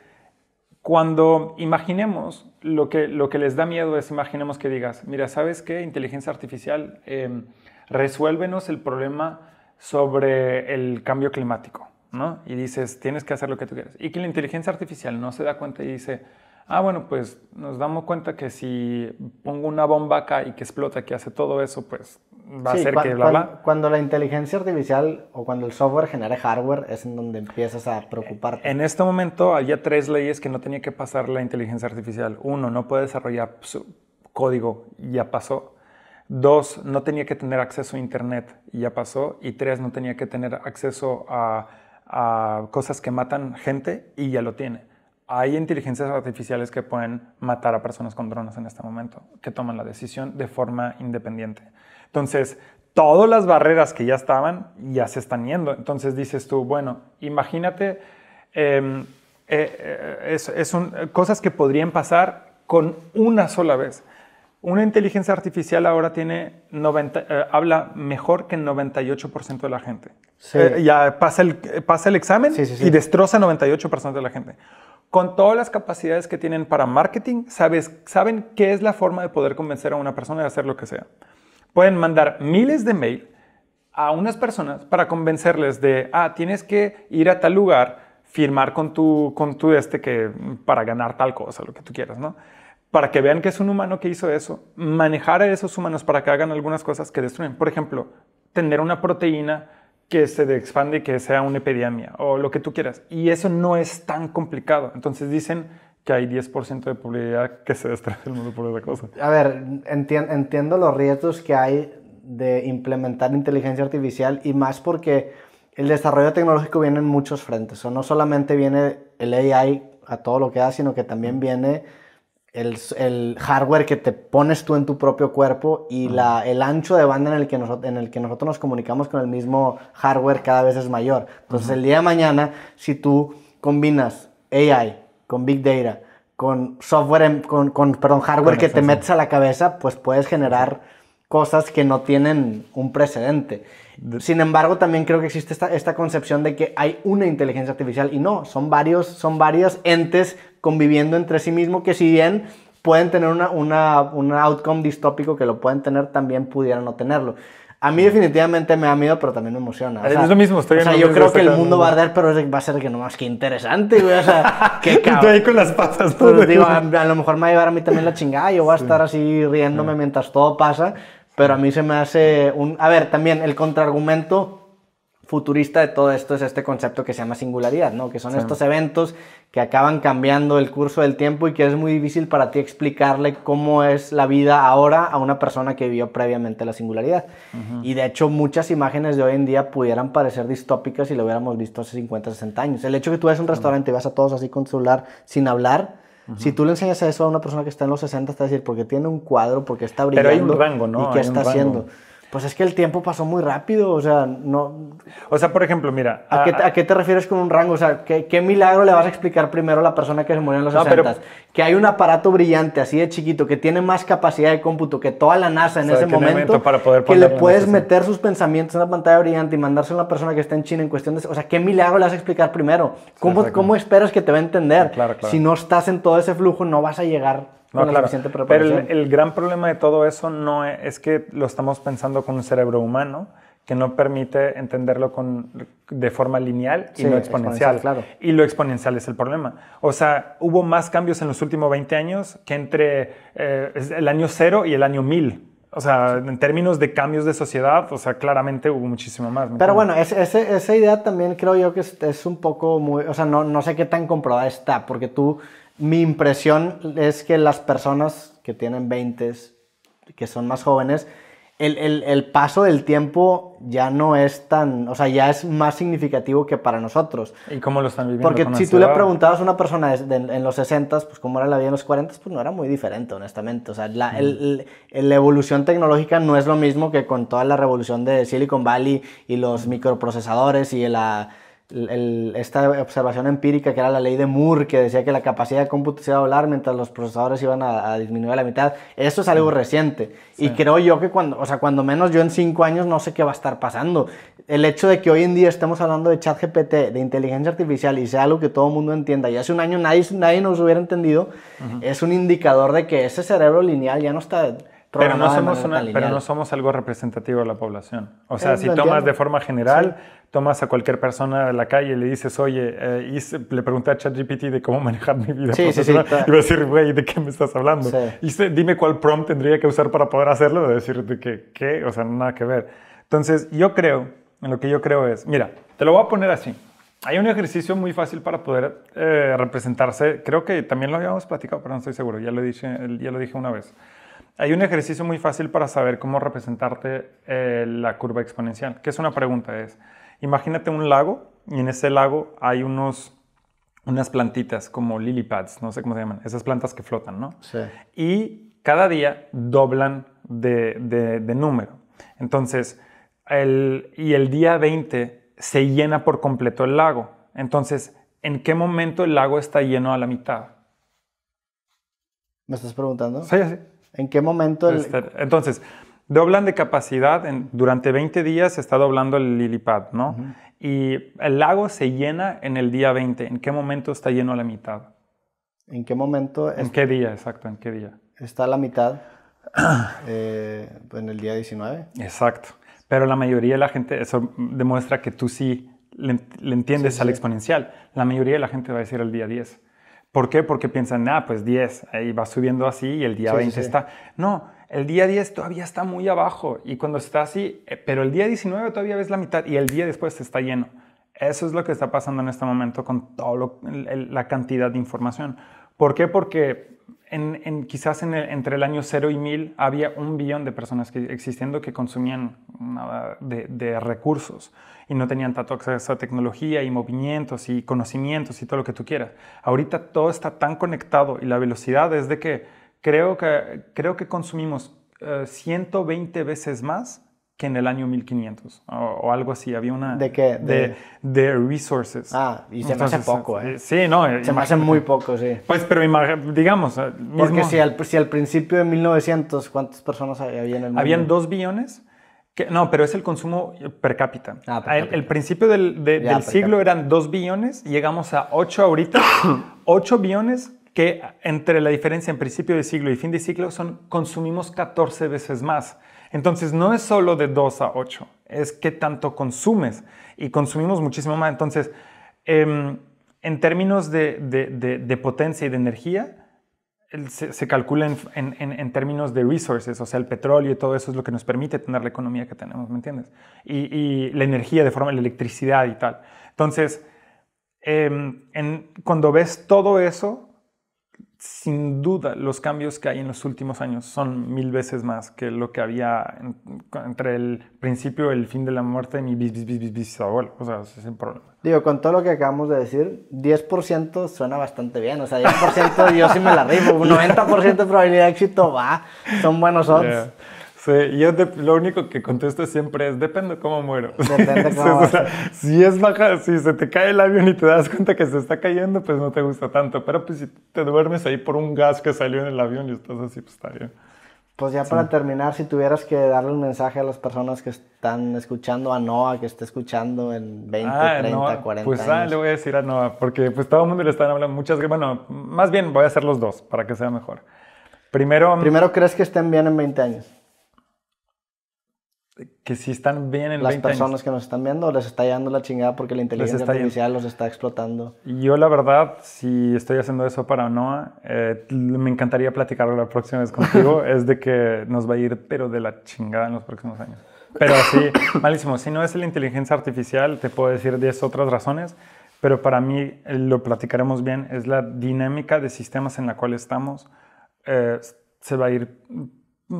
cuando imaginemos lo que, lo que les da miedo es, imaginemos que digas, mira, ¿sabes qué? Inteligencia artificial, em, resuélvenos el problema sobre el cambio climático, ¿no? Y dices, tienes que hacer lo que tú quieres. Y que la inteligencia artificial no se da cuenta y dice, ah, bueno, pues nos damos cuenta que si pongo una bomba acá y que explota, que hace todo eso, pues va a ser que bla, Cuando la inteligencia artificial o cuando el software genere hardware es en donde empiezas a preocuparte. En este momento había tres leyes que no tenía que pasar la inteligencia artificial. Uno, no puede desarrollar su código, ya pasó. Dos, no tenía que tener acceso a Internet, ya pasó. Y tres, no tenía que tener acceso a cosas que matan gente y ya lo tiene hay inteligencias artificiales que pueden matar a personas con drones en este momento, que toman la decisión de forma independiente. Entonces, todas las barreras que ya estaban ya se están yendo. Entonces dices tú, bueno, imagínate, em, eh, eh, es, cosas que podrían pasar con una sola vez. Una inteligencia artificial ahora tiene 90, eh, habla mejor que el 98% de la gente. Eh, ya pasa el, pasa el examen y destroza 98% de la gente con todas las capacidades que tienen para marketing, sabes, saben qué es la forma de poder convencer a una persona de hacer lo que sea. Pueden mandar miles de mail a unas personas para convencerles de, ah, tienes que ir a tal lugar, firmar con tu, con tu este que para ganar tal cosa, lo que tú quieras, ¿no? Para que vean que es un humano que hizo eso, manejar a esos humanos para que hagan algunas cosas que destruyen. Por ejemplo, tener una proteína que se expande y que sea una epidemia o lo que tú quieras. Y eso no es tan complicado. Entonces dicen que hay 10% de publicidad que se destruya el mundo por esa cosa. A ver, entiendo los riesgos que hay de implementar inteligencia artificial y más porque el desarrollo tecnológico viene en muchos frentes. O no solamente viene el AI a todo lo que da, sino que también viene el, hardware que te pones tú en tu propio cuerpo y la, el ancho de banda en el, que en el que nosotros nos comunicamos con el mismo hardware cada vez es mayor. Entonces, el día de mañana, si tú combinas AI con Big Data, con software, em, con, perdón, hardware que te metes a la cabeza, pues puedes generar cosas que no tienen un precedente. Sin embargo, también creo que existe esta, esta, concepción de que hay una inteligencia artificial y no, son varios, son varios entes conviviendo entre sí mismo que si bien pueden tener una, una, un outcome distópico que lo pueden tener, también pudieran no tenerlo. A mí definitivamente me da miedo, pero también me emociona. es lo mismo, estoy o sea, yo creo que el mundo va a arder, pero va a ser que no más que interesante, O qué ahí con las patas. Todo a, lo mejor me va a llevar a mí también la chingada. Yo voy a estar así riéndome mientras todo pasa. Pero a mí se me hace un... A ver, también el contraargumento futurista de todo esto es este concepto que se llama singularidad, ¿no? Que son estos eventos que acaban cambiando el curso del tiempo y que es muy difícil para ti explicarle cómo es la vida ahora a una persona que vivió previamente la singularidad. Y de hecho muchas imágenes de hoy en día pudieran parecer distópicas si lo hubiéramos visto hace 50, 60 años. El hecho que tú a un restaurante y vas a todos así con celular sin hablar, si tú le enseñas eso a una persona que está en los 60, está a decir, porque tiene un cuadro, porque está brillando. un rango, ¿no? ¿Y qué está haciendo? Pues es que el tiempo pasó muy rápido, o sea, no... O sea, por ejemplo, mira... ¿A, qué, te refieres con un rango? O sea, ¿qué, milagro le vas a explicar primero a la persona que se murió en los 60? Que hay un aparato brillante, así de chiquito, que tiene más capacidad de cómputo que toda la NASA en ese momento, para poder que le puedes meter sus pensamientos en una pantalla brillante y mandarse a una persona que está en China en cuestión de... O sea, ¿qué milagro le vas a explicar primero? ¿Cómo, esperas que te va a entender? Si no estás en todo ese flujo, no vas a llegar no, claro. Pero el, gran problema de todo eso no es, que lo estamos pensando con un cerebro humano que no permite entenderlo con, de forma lineal y no exponencial. claro. Y lo exponencial es el problema. O sea, hubo más cambios en los últimos 20 años que entre eh, el año cero y el año 1000. O sea, en términos de cambios de sociedad, o sea, claramente hubo muchísimo más. Pero bueno, esa idea también creo yo que es, es un poco muy, o sea, no, no sé qué tan comprobada está, porque tú mi impresión es que las personas que tienen 20, que son más jóvenes, el, el, el, paso del tiempo ya no es tan, o sea, ya es más significativo que para nosotros. ¿Y cómo lo están viviendo? Porque si tú le preguntabas a una persona en los 60, pues cómo era la vida en los 40, pues no era muy diferente, honestamente. O sea, la, mm. el, evolución tecnológica no es lo mismo que con toda la revolución de Silicon Valley y los microprocesadores y la esta observación empírica que era la ley de Moore, que decía que la capacidad de cómputo se iba a doblar mientras los procesadores iban a, disminuir a la mitad. Eso es algo reciente. Y creo yo que cuando, o sea, cuando menos yo en cinco años no sé qué va a estar pasando. El hecho de que hoy en día estemos hablando de chat GPT, de inteligencia artificial y sea algo que todo el mundo entienda, y hace un año nadie, nadie nos hubiera entendido, es un indicador de que ese cerebro lineal ya no está pero no, somos algo representativo de la población. O sea, eh, si tomas de forma general, tomas a cualquier persona de la calle y le dices, oye, eh", le pregunté a ChatGPT de cómo manejar mi vida profesional, y va a decir, güey, ¿de qué me estás hablando? dime cuál prompt tendría que usar para poder hacerlo, de decir, ¿de ¿Qué? O sea, nada que ver. Entonces, yo creo, en lo que yo creo es, mira, te lo voy a poner así. Hay un ejercicio muy fácil para poder eh, representarse. Creo que también lo habíamos platicado, pero no estoy seguro. Ya lo dije, ya lo dije una vez. Hay un ejercicio muy fácil para saber cómo representarte eh, la curva exponencial, que es una pregunta, es, imagínate un lago y en ese lago hay unos, unas plantitas como lily pads, no sé cómo se llaman, esas plantas que flotan, ¿no? Sí. Y cada día doblan de, número. Entonces, y el día 20 se llena por completo el lago. Entonces, ¿en qué momento el lago está lleno a la mitad? ¿Me estás preguntando? Sí, sí. ¿En qué momento? Este, entonces, doblan de capacidad, durante 20 días se está doblando el lilipad, ¿no? Y el lago se llena en el día 20. ¿En qué momento está lleno a la mitad? ¿En qué momento? ¿En qué día, exacto? ¿En qué día? Está a la mitad eh, en el día 19. Exacto. Pero la mayoría de la gente, eso demuestra que tú sí le, entiendes al exponencial. La mayoría de la gente va a decir el día 10. ¿Por qué? Porque piensan, ah, pues 10, ahí va subiendo así y el día 20 está. No, el día 10 todavía está muy abajo y cuando está así, eh, pero el día 19 todavía ves la mitad y el día después está lleno. Eso es lo que está pasando en este momento con toda la cantidad de información. ¿Por qué? Porque quizás entre el año 0 y 1000 había un billón de personas que, existiendo que consumían nada de, recursos y no tenían tanto acceso a tecnología y movimientos y conocimientos y todo lo que tú quieras. Ahorita todo está tan conectado y la velocidad es de que creo que, creo que consumimos 120 eh, veces más que en el año 1500 o, algo así. Había una... ¿De qué? De, resources. Ah, y se me hace poco, ¿eh? Sí, no. Se me hace muy poco, sí. Pues, pero digamos... Eh, Porque si al, si al principio de 1900, ¿cuántas personas había en el mundo? Habían dos billones. Que, no, pero es el consumo per cápita. Ah, El, principio del, del siglo eran 2 billones, llegamos a 8 ahorita. 8 billones que entre la diferencia en principio de siglo y fin de siglo son consumimos 14 veces más. Entonces no es solo de 2 a 8, es qué tanto consumes y consumimos muchísimo más. Entonces, em, en términos de, potencia y de energía, se, calcula en, términos de resources, o sea, el petróleo y todo eso es lo que nos permite tener la economía que tenemos, ¿me entiendes? Y, la energía de forma, la electricidad y tal. Entonces, em, cuando ves todo eso, sin duda los cambios que hay en los últimos años son mil veces más que lo que había entre el principio y el fin de la muerte de mi bis, O sea, es el problema. Digo, con todo lo que acabamos de decir, 10% suena bastante bien. O sea, 10% yo sí me la rifo. 90% de probabilidad de éxito va. Son buenos odds. Sí, yo de, lo único que contesto siempre es, depende cómo muero. Depende cómo si es baja, si se te cae el avión y te das cuenta que se está cayendo, pues no te gusta tanto. Pero pues si te duermes ahí por un gas que salió en el avión y estás así, pues está bien. Pues ya para terminar, si tuvieras que darle un mensaje a las personas que están escuchando a Noah, que esté escuchando en 20, 30, 40 años. Pues le voy a decir a Noah, porque pues todo el mundo le están hablando muchas bueno, más bien voy a hacer los dos para que sea mejor. Primero, Primero, ¿crees que estén bien en 20 años? que si están bien en las personas que nos están viendo les está yendo la chingada porque la inteligencia artificial los está explotando. Yo la verdad, si estoy haciendo eso para Noah, eh, me encantaría platicarlo la próxima vez contigo, es de que nos va a ir pero de la chingada en los próximos años. Pero sí, malísimo, si no es la inteligencia artificial, te puedo decir 10 otras razones, pero para mí, eh, lo platicaremos bien, es la dinámica de sistemas en la cual estamos, eh, se va a ir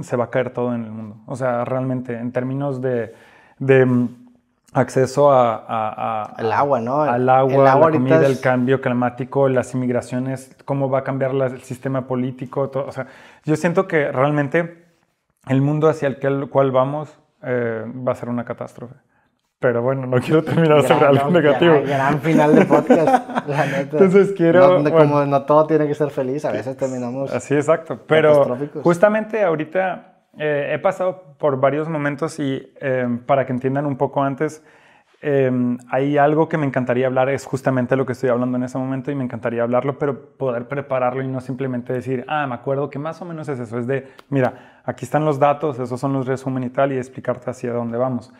se va a caer todo en el mundo. O sea, realmente, en términos de, mm, acceso a, al agua, ¿no? Al agua, el la comida, el cambio climático, las inmigraciones, cómo va a cambiar el sistema político. O sea, yo siento que realmente el mundo hacia el cual vamos eh, va a ser una catástrofe. Pero bueno, no quiero terminar sobre algo negativo. Gran, final de podcast, la neta. Entonces quiero... como no todo tiene que ser feliz, a veces terminamos... Así, exacto. Pero justamente ahorita eh, he pasado por varios momentos y eh, para que entiendan un poco antes, eh, hay algo que me encantaría hablar, es justamente lo que estoy hablando en ese momento y me encantaría hablarlo, pero poder prepararlo y no simplemente decir, ah, me acuerdo que más o menos es eso, es de, mira, aquí están los datos, esos son los resumen y tal, y explicarte hacia dónde vamos.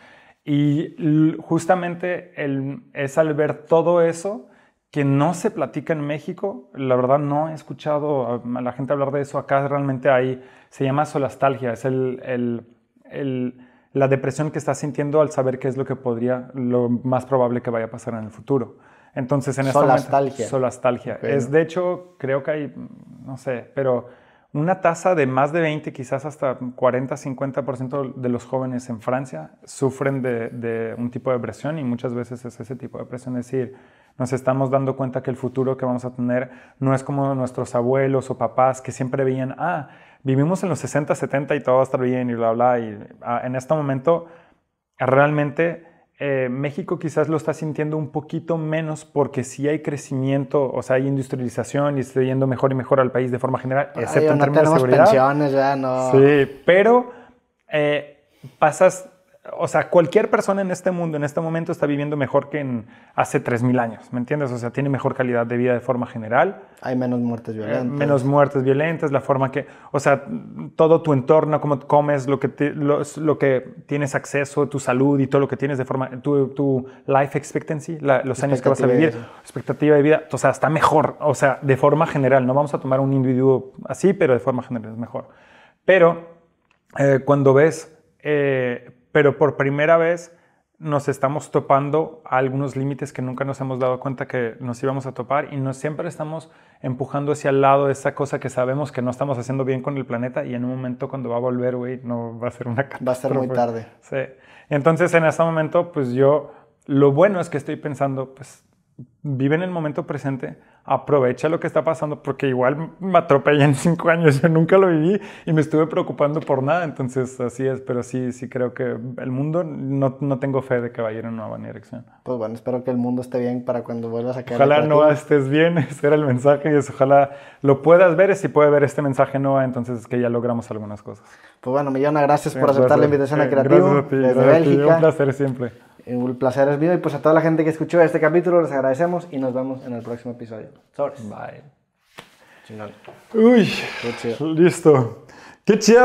Y justamente el, es al ver todo eso que no se platica en México, la verdad no he escuchado a la gente hablar de eso, acá realmente hay, se llama solastalgia, es el, la depresión que estás sintiendo al saber qué es lo que podría, lo más probable que vaya a pasar en el futuro. Entonces en esa. Este solastalgia. solastalgia. Es de hecho, creo que hay, no sé, pero una tasa de más de 20, quizás hasta 40-50% de los jóvenes en Francia sufren de, un tipo de depresión y muchas veces es ese tipo de depresión. Es decir, nos estamos dando cuenta que el futuro que vamos a tener no es como nuestros abuelos o papás que siempre veían, ah, vivimos en los 60, 70 y todo va a estar bien y bla, bla. Y ah, en este momento realmente eh, México quizás lo está sintiendo un poquito menos porque si hay crecimiento, o sea, hay industrialización y está yendo mejor y mejor al país de forma general, excepto en términos de seguridad. ya no. Sí, pero eh, pasas o sea, cualquier persona en este mundo, en este momento, está viviendo mejor que en hace 3.000 años, ¿me entiendes? O sea, tiene mejor calidad de vida de forma general. Hay menos muertes eh, violentas. menos muertes violentas, la forma que, o sea, todo tu entorno, cómo comes, lo que, lo, lo, que tienes acceso, tu salud y todo lo que tienes de forma, tu, tu life expectancy, los años que vas a vivir, expectativa de vida, o sea, está mejor, o sea, de forma general. No vamos a tomar un individuo así, pero de forma general es mejor. Pero eh, cuando ves... Eh, pero por primera vez nos estamos topando a algunos límites que nunca nos hemos dado cuenta que nos íbamos a topar y no siempre estamos empujando hacia el lado esa cosa que sabemos que no estamos haciendo bien con el planeta y en un momento cuando va a volver, güey, no va a ser una Va a ser muy tarde. Sí. Entonces en ese momento, pues yo, lo bueno es que estoy pensando, pues vive en el momento presente, aprovecha lo que está pasando, porque igual me atropellé en cinco años, yo nunca lo viví y me estuve preocupando por nada, entonces así es, pero sí, sí creo que el mundo, no, no tengo fe de que vaya en una buena dirección. Pues bueno, espero que el mundo esté bien para cuando vuelvas a caer. Ojalá no estés bien, ese era el mensaje, y ojalá lo puedas ver, si puede ver este mensaje Noah, entonces es que ya logramos algunas cosas. Pues bueno, Millona, gracias por aceptar la invitación a Creativo. desde Bélgica. un placer siempre un placer es mío y pues a toda la gente que escuchó este capítulo les agradecemos y nos vemos en el próximo episodio. Bye. Chingón. Uy, listo. Qué chido.